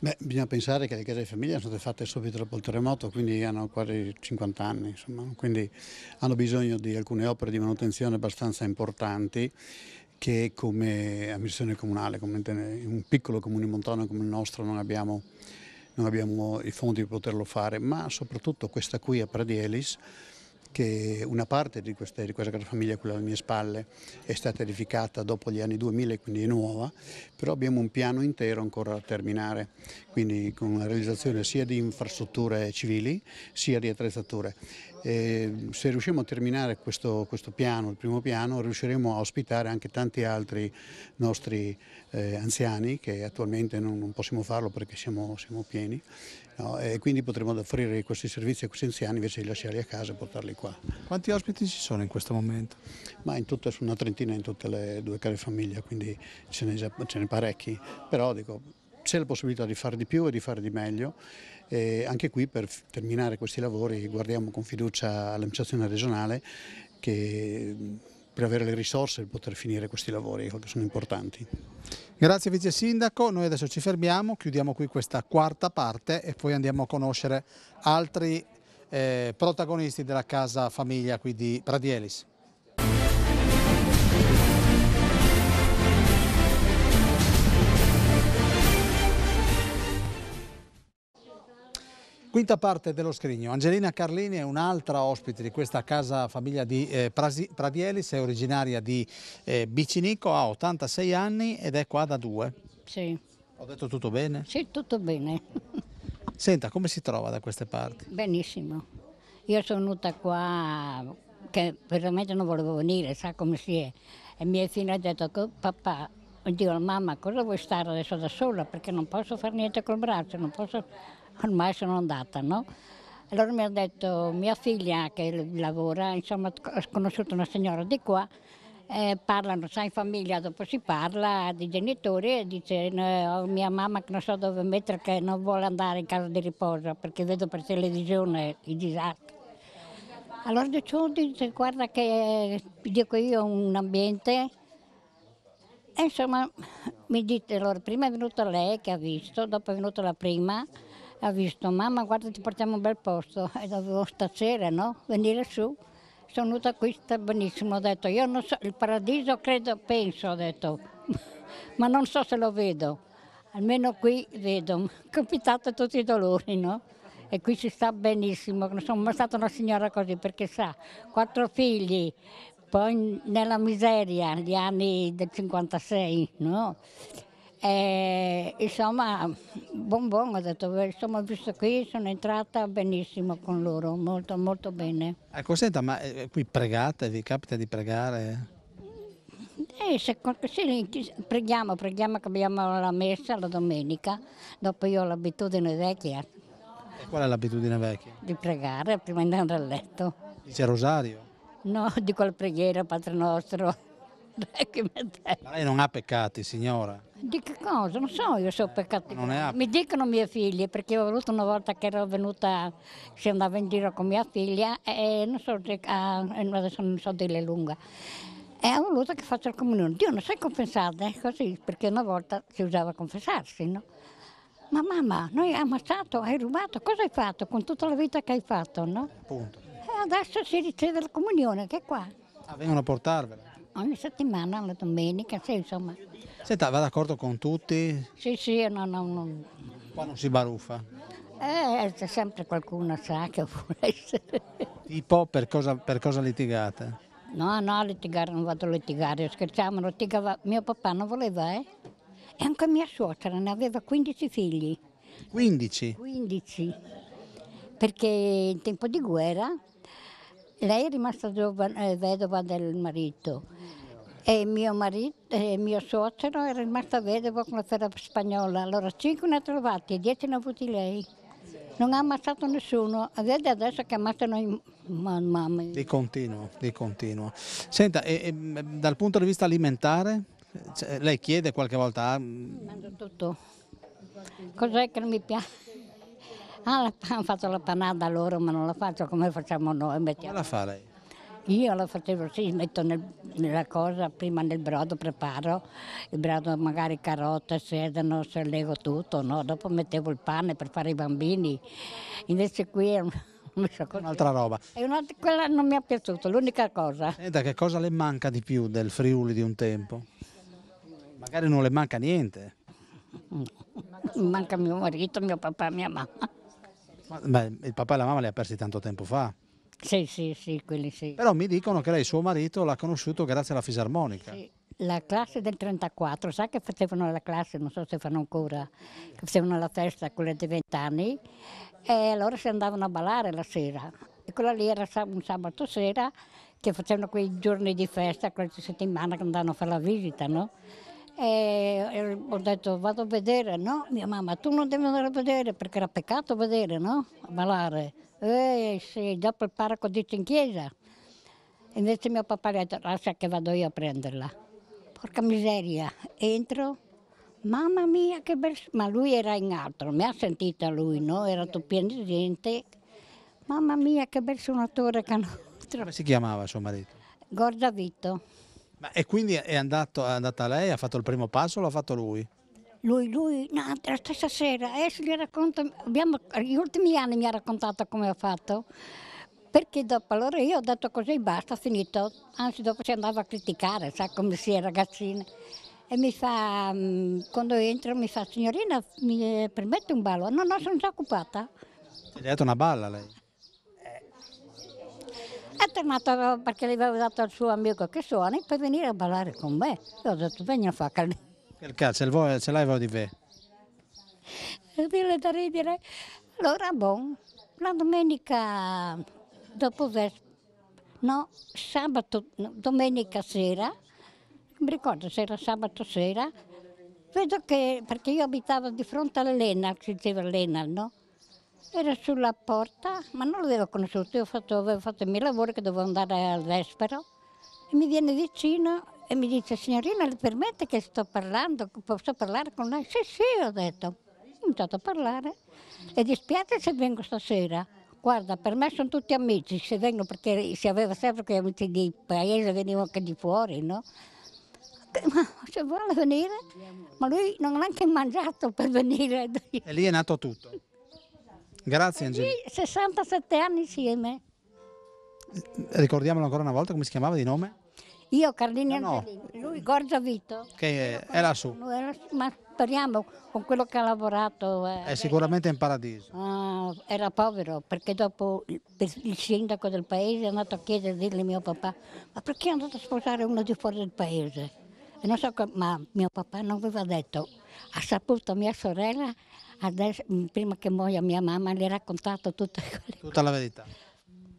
Beh, bisogna pensare che le case di famiglia sono state fatte subito dopo il terremoto, quindi hanno quasi 50 anni, insomma, quindi hanno bisogno di alcune opere di manutenzione abbastanza importanti che come amministrazione comunale, come un piccolo comune montano come il nostro non abbiamo non abbiamo i fondi per poterlo fare, ma soprattutto questa qui a Pradielis che una parte di questa, di questa gran famiglia, quella alle mie spalle, è stata edificata dopo gli anni 2000, quindi è nuova, però abbiamo un piano intero ancora da terminare, quindi con la realizzazione sia di infrastrutture civili sia di attrezzature. E se riusciamo a terminare questo, questo piano, il primo piano, riusciremo a ospitare anche tanti altri nostri eh, anziani che attualmente non, non, possiamo farlo perché siamo, siamo pieni no? e quindi potremo offrire questi servizi a questi anziani invece di lasciarli a casa e portarli qua. Quanti ospiti ci sono in questo momento? Ma in tutta una trentina in tutte le due care famiglie, quindi ce ne, ce ne parecchi, però dico c'è la possibilità di fare di più e di fare di meglio e anche qui per terminare questi lavori guardiamo con fiducia all'amministrazione regionale che per avere le risorse per poter finire questi lavori che sono importanti. Grazie Vice Sindaco, noi adesso ci fermiamo, chiudiamo qui questa quarta parte e poi andiamo a conoscere altri eh, protagonisti della casa famiglia qui di Pradielis. Quinta parte dello scrigno. Angelina Carlini è un'altra ospite di questa casa famiglia di eh, Pradielis, è originaria di eh, Bicinico, ha 86 anni ed è qua da due. Sì. Ho detto tutto bene? Sì, tutto bene. Senta, come si trova da queste parti? Benissimo. Io sono venuta qua che veramente non volevo venire, sa come si è. E mia figlia ha detto, papà, dico, mamma, cosa vuoi stare adesso da sola? Perché non posso fare niente col braccio, non posso ormai sono andata, no? Allora mi ha detto mia figlia che lavora, insomma ha conosciuto una signora di qua, eh, parlano, sai in famiglia dopo si parla di genitori e dice ho mia mamma che non so dove mettere che non vuole andare in casa di riposo perché vedo per televisione i disastri. Allora dicevo, oh, dice guarda che dico io un ambiente e insomma mi dite allora prima è venuta lei che ha visto, dopo è venuta la prima ha visto mamma guarda ti portiamo un bel posto e dovevo stasera no? venire su. Sono venuta qui, sta benissimo, ho detto io non so, il paradiso credo, penso, ho detto, ma non so se lo vedo. Almeno qui vedo, capitate tutti i dolori, no? E qui si sta benissimo, non sono mai stata una signora così perché sa, quattro figli, poi nella miseria, gli anni del 56, no? E, insomma, buon buon, ho detto, insomma, visto qui sono entrata benissimo con loro, molto molto bene. Ecco, eh, senta, ma eh, qui pregate, vi capita di pregare? Eh, se, se, preghiamo, preghiamo che abbiamo la messa la domenica, dopo io ho l'abitudine vecchia. E qual è l'abitudine vecchia? Di pregare prima di andare a letto. Dice rosario? No, di quella preghiera, Padre Nostro. Ma lei non ha peccati, signora? Di che cosa? Non so io se ho peccati. Ha... Mi dicono mie figlie, perché io ho voluto una volta che ero venuta, si andava in giro con mia figlia, e non so, ah, adesso non so dire lunga. E ho voluto che faccia il comunione. Dio non sai confessare, eh? così, perché una volta si usava confessarsi, no? Ma mamma, noi hai ammazzato, hai rubato, cosa hai fatto con tutta la vita che hai fatto, no? Appunto. E adesso si riceve la comunione, che è qua. Ah, vengono a portarvela? ogni settimana, la domenica, sì, insomma. Senta, va d'accordo con tutti? Sì, sì, no, no, no. Qua non si baruffa? Eh, c'è sempre qualcuno, sa, che vuole essere. Tipo, per cosa, per cosa litigate? No, no, litigare non vado a litigare, scherziamo, litigava. mio papà non voleva, eh? E anche mia suocera ne aveva 15 figli. 15? 15. Perché in tempo di guerra lei è rimasta giovane, eh, vedova del marito e mio, marito, e mio suocero è rimasta vedova con la fera spagnola. Allora cinque ne ha trovati e dieci ne ha avuti lei. Non ha ammazzato nessuno, vede adesso che ammazzano i mamma. Di continuo, di continuo. Senta, e, e, dal punto di vista alimentare, cioè, lei chiede qualche volta... Ah, mm, Mangio tutto. Cos'è che non mi piace? Ah, hanno fatto la panada loro, ma non la faccio come facciamo noi. Mettiamo. Come la fa lei? Io la facevo sì, metto nel, nella cosa, prima nel brodo preparo, il brodo magari carote, sedano, sellego tutto, no? dopo mettevo il pane per fare i bambini, invece qui è un'altra roba. E un'altra, quella non mi è piaciuta, l'unica cosa. Senta, che cosa le manca di più del Friuli di un tempo? Magari non le manca niente. Manca mio marito, mio papà, mia mamma. Beh, il papà e la mamma li ha persi tanto tempo fa. Sì, sì, sì, quelli sì. Però mi dicono che lei, suo marito, l'ha conosciuto grazie alla fisarmonica. Sì. La classe del 34, sa che facevano la classe, non so se fanno ancora, che facevano la festa con quella dei vent'anni e allora si andavano a ballare la sera. E quella lì era un sabato sera che facevano quei giorni di festa, quella settimana che andavano a fare la visita, no? E ho detto vado a vedere, no? Mia mamma, tu non devi andare a vedere perché era peccato vedere, no? Ammalare. E eh, sì, dopo il parco dice in chiesa. Invece mio papà gli ha detto lascia che vado io a prenderla. Porca miseria, entro, mamma mia che bel... Ma lui era in altro, mi ha sentita lui, no? Era tutto pieno di gente. Mamma mia che bel suonatore hanno... Come si chiamava suo marito? Vitto. Ma e quindi è, andato, è andata lei, ha fatto il primo passo o l'ha fatto lui? Lui, lui, no, la stessa sera, adesso eh, gli racconto, abbiamo, gli ultimi anni mi ha raccontato come ha fatto, perché dopo allora io ho detto così, basta, finito, anzi dopo si andava a criticare, sa come si è ragazzina, e mi fa, mm, quando entro mi fa, signorina, mi eh, permette un ballo? No, no, sono già occupata. Gli ha dato una balla lei? È tornato perché gli avevo dato al suo amico che suona per venire a ballare con me. Io ho detto, vieni a fare carne. Perché ce l'hai voi di te? Dile da ridere. Allora, buon, la domenica dopo Vespa, no, sabato, no, domenica sera, mi ricordo se era sabato sera, vedo che, perché io abitavo di fronte all'Elena, si diceva l'Ena, no? Era sulla porta, ma non l'avevo conosciuto, io fatto, avevo fatto i miei lavori che dovevo andare al Vespero. E mi viene vicino e mi dice, signorina, le permette che sto parlando, posso parlare con lei? Sì, sì, ho detto. Ho iniziato a parlare. E dispiace se vengo stasera. Guarda, per me sono tutti amici, se vengo perché si aveva sempre che gli amici di paese venivano anche di fuori, no? Ma se vuole venire, ma lui non ha neanche mangiato per venire. E lì è nato tutto. Grazie Sì, 67 anni insieme. Eh, ricordiamolo ancora una volta come si chiamava di nome? Io Carlini no, Angelini, no. lui Gorgia Vito. Che è, è lassù. Ma speriamo con quello che ha lavorato. Eh, è sicuramente in paradiso. Ah, era povero perché dopo il, il, sindaco del paese è andato a chiedere a dirgli mio papà ma perché è andato a sposare uno di fuori del paese? So, ma mio papà non aveva detto, ha saputo mia sorella adesso, prima che muoia mia mamma, le ha raccontato tutte quelle Tutta la verità.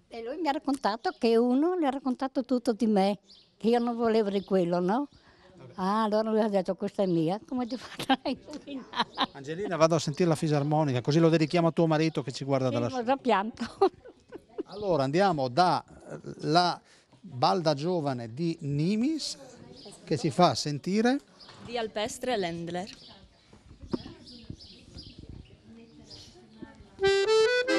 E lui mi ha raccontato che uno le ha raccontato tutto di me, che io non volevo di quello, no? Ah, allora lui ha detto questa è mia, come ti faccio indovinare? Angelina, vado a sentire la fisarmonica, così lo dedichiamo a tuo marito che ci guarda sì, dalla sua. Ho già pianto. Allora andiamo dalla balda giovane di Nimis che si fa sentire di Alpestre Lendler. Música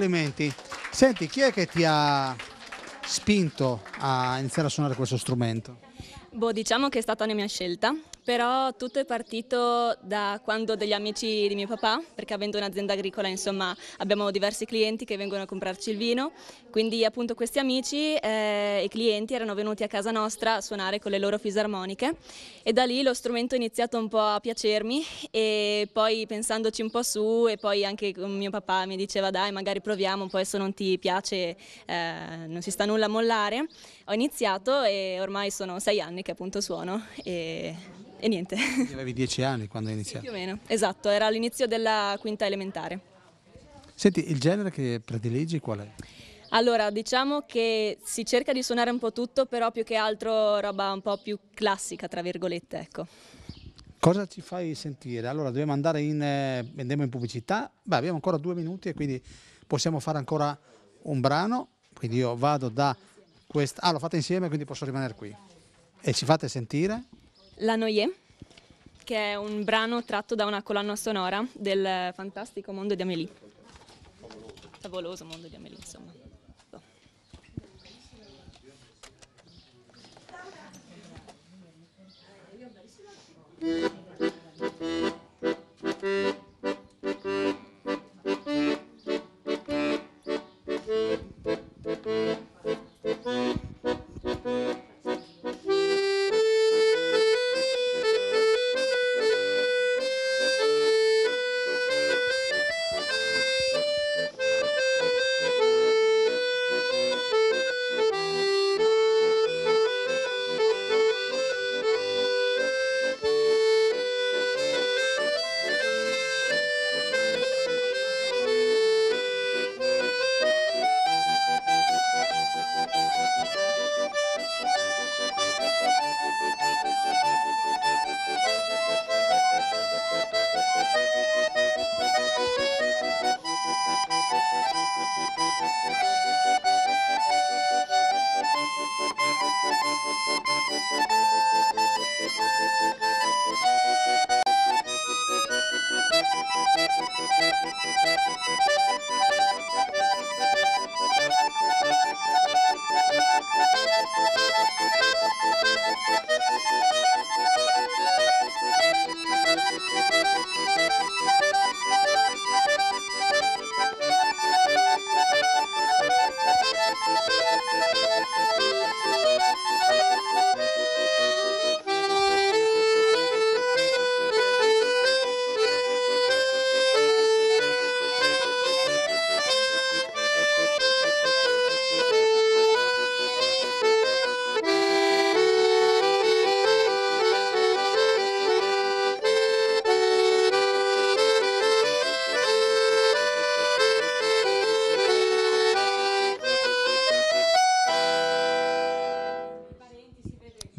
complimenti. Senti, chi è che ti ha spinto a iniziare a suonare questo strumento? Boh, diciamo che è stata una mia scelta, però tutto è partito da quando degli amici di mio papà, perché avendo un'azienda agricola, insomma, abbiamo diversi clienti che vengono a comprarci il vino, quindi appunto questi amici eh, e eh, clienti erano venuti a casa nostra a suonare con le loro fisarmoniche e da lì lo strumento è iniziato un po' a piacermi e poi pensandoci un po' su e poi anche mio papà mi diceva dai magari proviamo, poi se non ti piace eh, non si sta nulla a mollare, ho iniziato e ormai sono sei anni che appunto suono e, e niente. Quindi avevi dieci anni quando hai iniziato? Sì, più o meno, esatto, era all'inizio della quinta elementare. Senti, il genere che prediligi qual è? Allora, diciamo che si cerca di suonare un po' tutto, però più che altro roba un po' più classica, tra virgolette, ecco. Cosa ci fai sentire? Allora, dobbiamo andare in, eh, andiamo in pubblicità, Beh, abbiamo ancora due minuti e quindi possiamo fare ancora un brano, quindi io vado da questa... Ah, l'ho fatta insieme, quindi posso rimanere qui. E ci fate sentire? La Noie, che è un brano tratto da una colonna sonora del eh, fantastico mondo di Amélie. Favoloso mondo di Amélie, insomma. Thank you.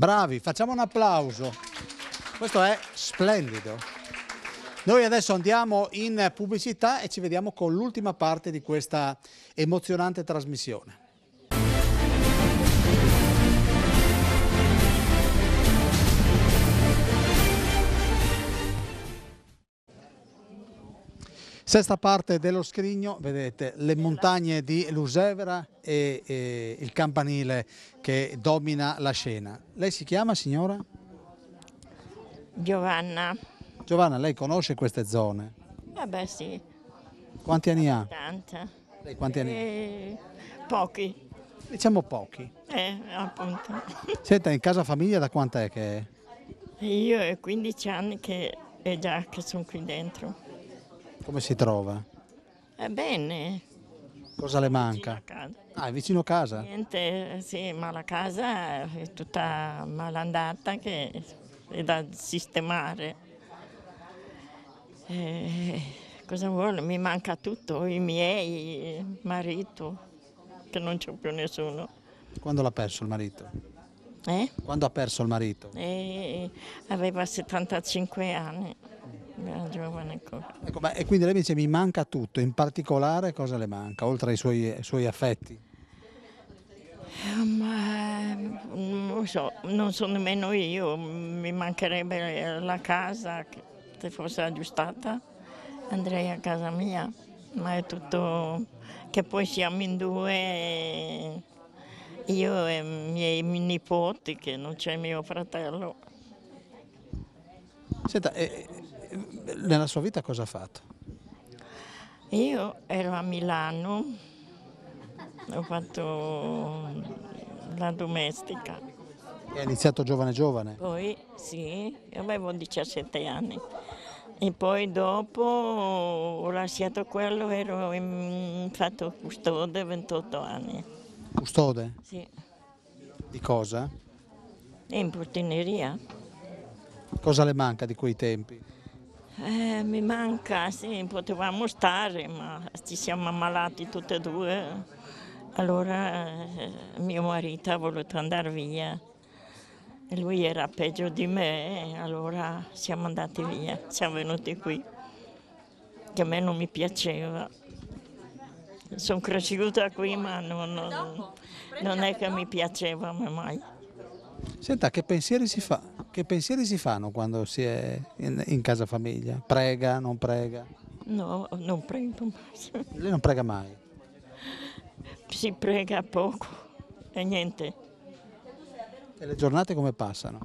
Bravi, facciamo un applauso. Questo è splendido. Noi adesso andiamo in pubblicità e ci vediamo con l'ultima parte di questa emozionante trasmissione. Sesta parte dello scrigno, vedete le montagne di Lusevera e, e il campanile che domina la scena. Lei si chiama signora? Giovanna. Giovanna, lei conosce queste zone? Eh beh sì. Quanti anni ha? 80. Lei quanti anni eh, Pochi. Diciamo pochi. Eh, appunto. Senta, in casa famiglia da quant'è che è? Io ho 15 anni che è eh, già che sono qui dentro. Come si trova? Eh bene. Cosa le manca? Ah, è vicino a casa? Niente, sì, ma la casa è tutta malandata che è da sistemare. E eh, cosa vuole? Mi manca tutto, i miei, il marito, che non c'è più nessuno. Quando l'ha perso il marito? Eh? Quando ha perso il marito? Eh, aveva 75 anni giovane ancora. Ecco, ma, e quindi lei mi dice mi manca tutto, in particolare cosa le manca, oltre ai suoi, suoi affetti? Eh, ma ehm, non so, non so nemmeno io, mi mancherebbe la casa, se fosse aggiustata andrei a casa mia, ma è tutto che poi siamo in due, io e i miei nipoti, che non c'è mio fratello. Senta, e, nella sua vita cosa ha fatto? Io ero a Milano, ho fatto la domestica. E ha iniziato giovane giovane? Poi sì, avevo 17 anni. E poi dopo ho lasciato quello, ero in, fatto custode 28 anni. Custode? Sì. Di cosa? In portineria. Cosa le manca di quei tempi? Eh, mi manca, sì, potevamo stare, ma ci siamo ammalati tutte e due. Allora eh, mio marito ha voluto andare via. Lui era peggio di me, allora siamo andati via, siamo venuti qui, che a me non mi piaceva. Sono cresciuta qui, ma non, non, non è che mi piaceva mai. Senta, che pensieri si, fa, che pensieri si fanno quando si è in, in, casa famiglia? Prega, non prega? No, non prego mai. Lei non prega mai? Si prega poco e niente. E le giornate come passano?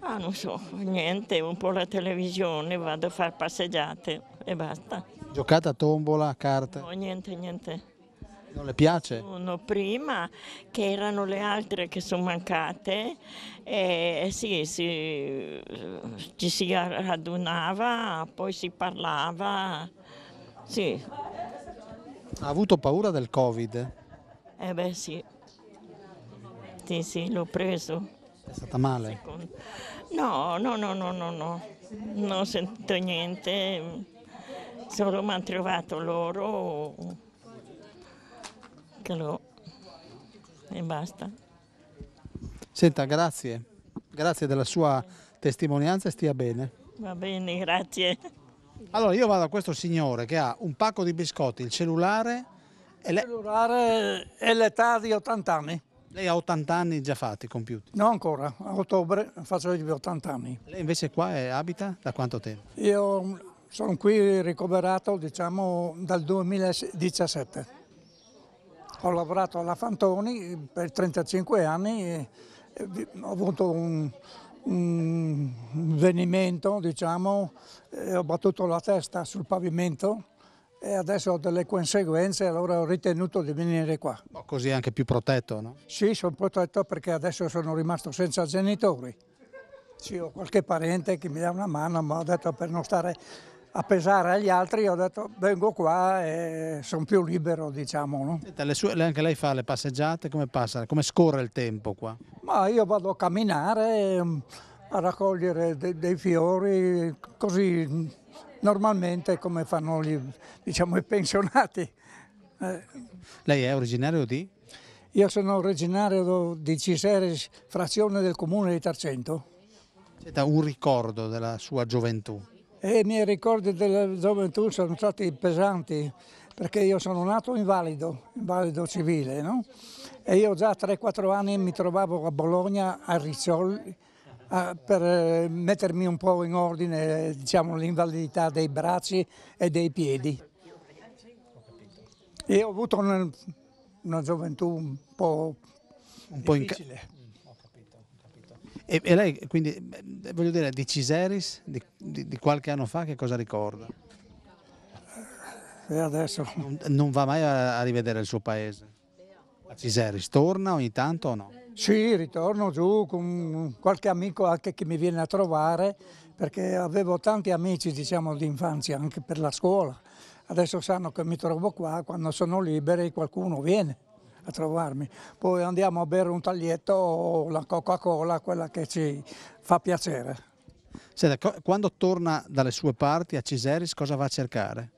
Ah, non so, niente, un po' la televisione, vado a fare passeggiate e basta. Giocata, a tombola, a carte? No, niente, niente. Non le piace? Uno prima, che erano le altre che sono mancate, e sì, sì, ci si radunava, poi si parlava, sì. Ha avuto paura del Covid? Eh beh sì, sì, sì, l'ho preso. È stata male? No, no, no, no, no, no, non sento niente, solo mi hanno trovato loro Eccolo. E basta. Senta, grazie. Grazie della sua testimonianza e stia bene. Va bene, grazie. Allora io vado a questo signore che ha un pacco di biscotti, il cellulare... E le... Il cellulare è l'età di 80 anni. Lei ha 80 anni già fatti, compiuti? No ancora, a ottobre faccio gli 80 anni. Lei invece qua è, abita da quanto tempo? Io sono qui ricoverato diciamo dal 2017. Ho lavorato alla Fantoni per 35 anni e ho avuto un, un venimento, diciamo, ho battuto la testa sul pavimento e adesso ho delle conseguenze, allora ho ritenuto di venire qua. Ma così anche più protetto, no? Sì, sono protetto perché adesso sono rimasto senza genitori. Sì, ho qualche parente che mi dà una mano, ma ho detto per non stare a pesare agli altri, ho detto vengo qua e sono più libero, diciamo. No? Senta, sue, anche lei fa le passeggiate, come passa? Come scorre il tempo qua? Ma io vado a camminare, mm, a raccogliere de dei fiori, così mm, normalmente come fanno gli, diciamo, i pensionati. Eh. Lei è originario di? Io sono originario di Ciseres, frazione del comune di Tarcento. da un ricordo della sua gioventù? e i miei ricordi della gioventù sono stati pesanti perché io sono nato invalido, invalido civile, no? e io già a 3-4 anni mi trovavo a Bologna, a Riccioli, a, per eh, mettermi un po' in ordine diciamo, l'invalidità dei bracci e dei piedi. E ho avuto una, una gioventù un po' un difficile. po' E, e, lei, quindi, eh, voglio dire, di Ciseris, di, di, di qualche anno fa, che cosa ricorda? E adesso... Non, non va mai a, a, rivedere il suo paese? A Ciseris, torna ogni tanto o no? Sì, ritorno giù con qualche amico anche che mi viene a trovare, perché avevo tanti amici, diciamo, d'infanzia, anche per la scuola. Adesso sanno che mi trovo qua, quando sono liberi qualcuno viene a trovarmi. Poi andiamo a bere un taglietto o la Coca-Cola, quella che ci fa piacere. Senta, quando torna dalle sue parti a Ciseris cosa va a cercare?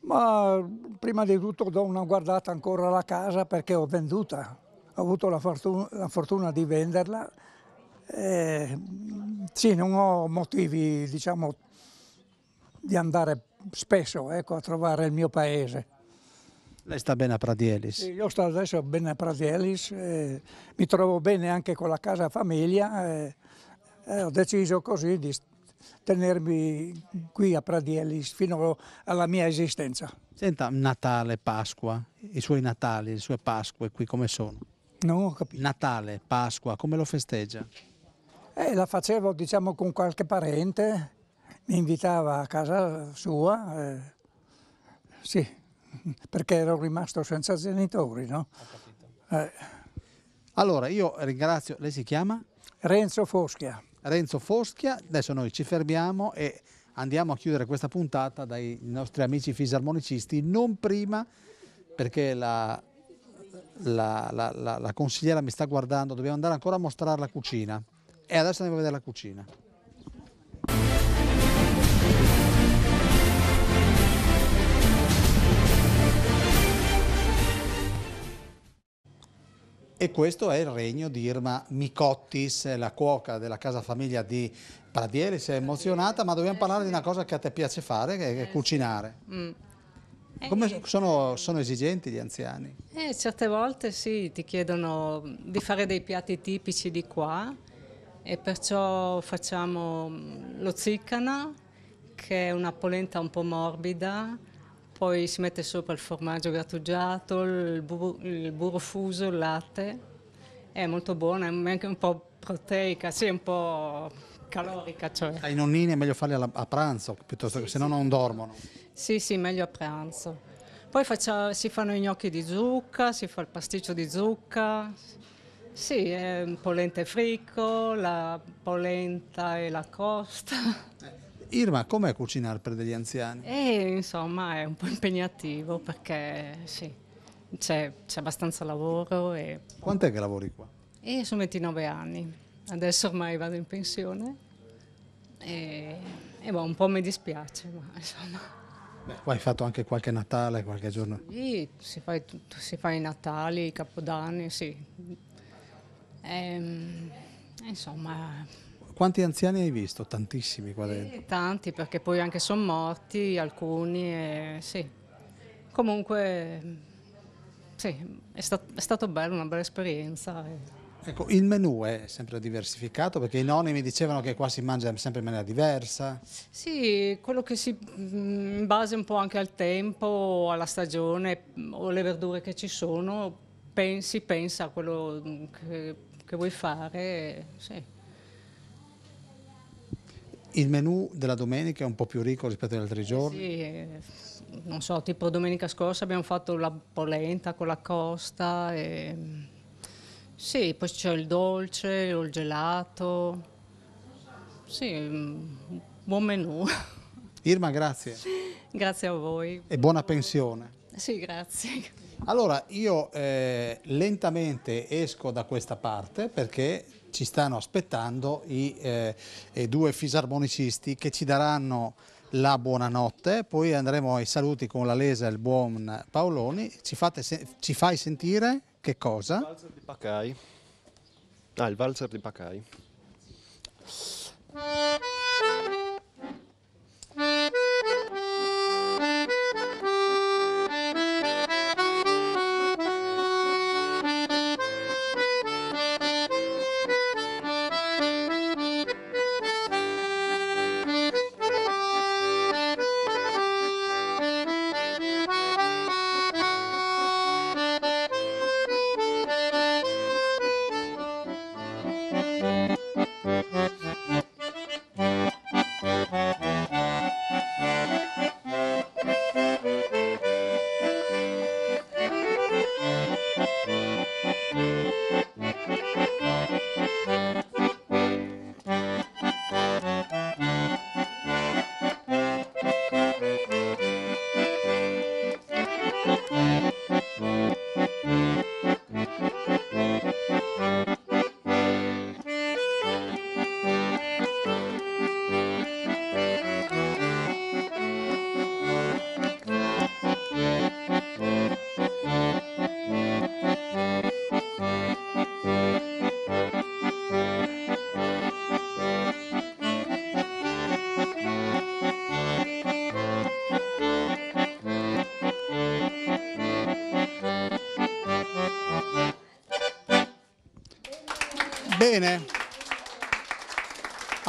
Ma prima di tutto do una guardata ancora alla casa perché ho venduta, ho avuto la fortuna, la fortuna di venderla. Eh, sì, non ho motivi diciamo, di andare spesso ecco, a trovare il mio paese. Lei sta bene a Pradielis? Io sto adesso bene a Pradielis, eh, mi trovo bene anche con la casa famiglia, eh, eh, ho deciso così di tenermi qui a Pradielis fino alla mia esistenza. Senta, Natale, Pasqua, i suoi Natali, le sue Pasque qui come sono? Non ho capito. Natale, Pasqua, come lo festeggia? Eh, la facevo diciamo con qualche parente, mi invitava a casa sua, eh, sì perché ero rimasto senza genitori, no? eh. Allora, io ringrazio, lei si chiama? Renzo Foschia. Renzo Foschia, adesso noi ci fermiamo e andiamo a chiudere questa puntata dai nostri amici fisarmonicisti, non prima perché la, la, la, la, la consigliera mi sta guardando, dobbiamo andare ancora a mostrare la cucina e adesso andiamo a vedere la cucina. E questo è il regno di Irma Micottis, la cuoca della casa famiglia di Pradieri. Si è emozionata, ma dobbiamo parlare di una cosa che a te piace fare, che è eh cucinare. Mm. Eh Come sono, sono, esigenti gli anziani? Eh, certe volte sì, ti chiedono di fare dei piatti tipici di qua e perciò facciamo mm, lo ziccana, che è una polenta un po' morbida, poi si mette sopra il formaggio grattugiato, il, il burro fuso, il latte. È molto buona, è anche un po' proteica, sì, un po' calorica. Cioè. Ai nonnini è meglio farli a pranzo, piuttosto sì, che se no non dormono. Sì, sì, meglio a pranzo. Poi faccia, si fanno i gnocchi di zucca, si fa il pasticcio di zucca, sì, polenta polente fricco, la polenta e la costa. Irma, com'è cucinare per degli anziani? E, insomma è un po' impegnativo perché sì, c'è, c'è abbastanza lavoro. E... è che lavori qua? E sono 29 anni, adesso ormai vado in pensione e, e boh, un po' mi dispiace, ma insomma... Beh, qua hai fatto anche qualche Natale, qualche giorno? Sì, si fa, tutto, si fa i Natali, i Capodanni, sì. E, ehm, insomma, quanti anziani hai visto? Tantissimi qua dentro. Sì, eh, tanti, perché poi anche sono morti alcuni, e, sì. Comunque, sì, è, stat è stato bello, una bella esperienza. E... Eh. Ecco, il menù è sempre diversificato perché i nonni mi dicevano che qua si mangia sempre in maniera diversa. Sì, quello che si mm, in base un po' anche al tempo, alla stagione mm, o le verdure che ci sono, pensi, pensa a quello mm, che, che vuoi fare. Sì. Il menù della domenica è un po' più ricco rispetto agli altri eh giorni? Eh sì, non so, tipo domenica scorsa abbiamo fatto la polenta con la costa, e... sì, poi c'è il dolce, il gelato, sì, mm, buon menù. Irma, grazie. grazie a voi. E buona pensione. Sì, grazie. Allora io eh, lentamente esco da questa parte perché ci stanno aspettando i, eh, i due fisarmonicisti che ci daranno la buonanotte, poi andremo ai saluti con la Lesa e il buon Paoloni. Ci, se ci fai sentire che cosa? Il valzer di Pacai. Ah, il valzer di Pacai.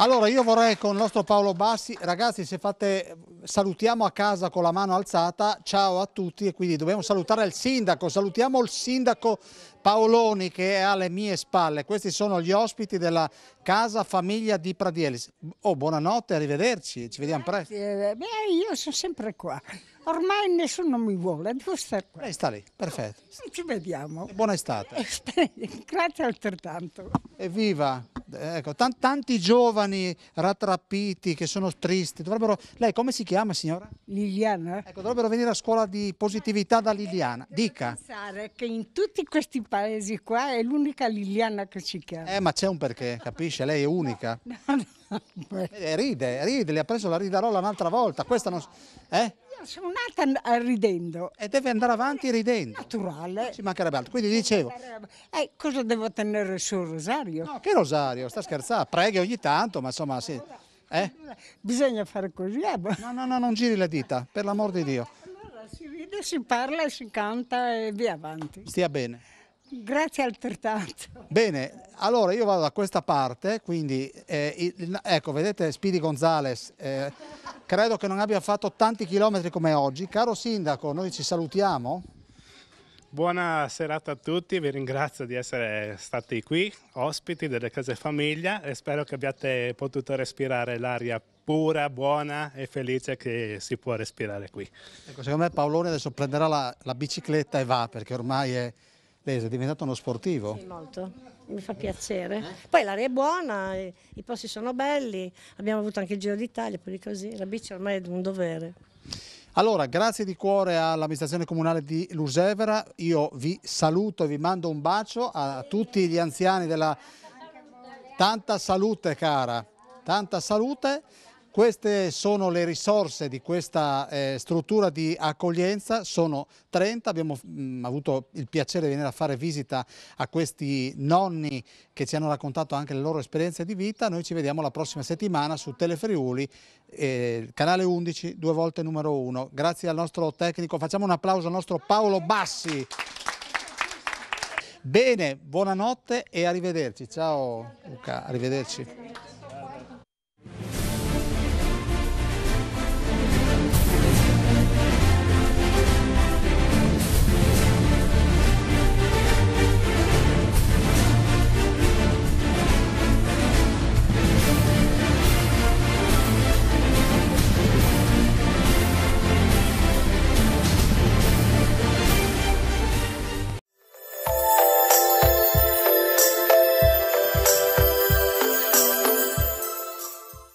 Allora io vorrei con il nostro Paolo Bassi, ragazzi se fate, salutiamo a casa con la mano alzata, ciao a tutti e quindi dobbiamo salutare il sindaco, salutiamo il sindaco Paoloni che è alle mie spalle, questi sono gli ospiti della casa famiglia di Pradielis. Oh buonanotte, arrivederci, ci vediamo presto. Eh, beh io sono sempre qua, ormai nessuno mi vuole, devo stare qua. Lei sta lì, perfetto. Ci vediamo. buona estate. Grazie altrettanto. Evviva ecco, tanti giovani rattrappiti che sono tristi, dovrebbero, lei come si chiama signora? Liliana. Ecco, dovrebbero venire a scuola di positività da Liliana, dica. pensare che in tutti questi paesi qua è l'unica Liliana che ci chiama. Eh ma c'è un perché, capisce? Lei è unica. No, no, no. Eh, ride, ride, le ha preso la ridarola un'altra volta, questa non... Eh? sono nata eh, ridendo. E deve andare avanti ridendo. Naturale. Ci mancherebbe altro. Quindi dicevo... Eh, cosa devo tenere sul rosario? No, che rosario? Sta scherzando. Preghi ogni tanto, ma insomma... Sì. Eh? Bisogna fare così. Eh? Boh. No, no, no, non giri le dita, per l'amor di Dio. Allora si ride, si parla, si canta e via avanti. Stia bene. Grazie altrettanto. Bene, allora io vado da questa parte, quindi eh, il, ecco, vedete Spidi Gonzales, eh, credo che non abbia fatto tanti chilometri come oggi. Caro Sindaco, noi ci salutiamo. Buona serata a tutti, vi ringrazio di essere stati qui, ospiti delle case famiglia e spero che abbiate potuto respirare l'aria pura, buona e felice che si può respirare qui. Ecco, secondo me Paolone adesso prenderà la, la bicicletta e va perché ormai è lei è diventato uno sportivo. Sì, molto, mi fa piacere. Poi l'aria è buona, i posti sono belli, abbiamo avuto anche il Giro d'Italia, poi così, la bici ormai è un dovere. Allora, grazie di cuore all'amministrazione comunale di Lusevera, io vi saluto e vi mando un bacio a tutti gli anziani della... Tanta salute cara, tanta salute. Queste sono le risorse di questa eh, struttura di accoglienza, sono 30, abbiamo mh, mm, avuto il piacere di venire a fare visita a questi nonni che ci hanno raccontato anche le loro esperienze di vita, noi ci vediamo la prossima settimana su Telefriuli, eh, canale 11, due volte numero 1. Grazie al nostro tecnico, facciamo un applauso al nostro Paolo Bassi. Bene, buonanotte e arrivederci. Ciao Luca, arrivederci.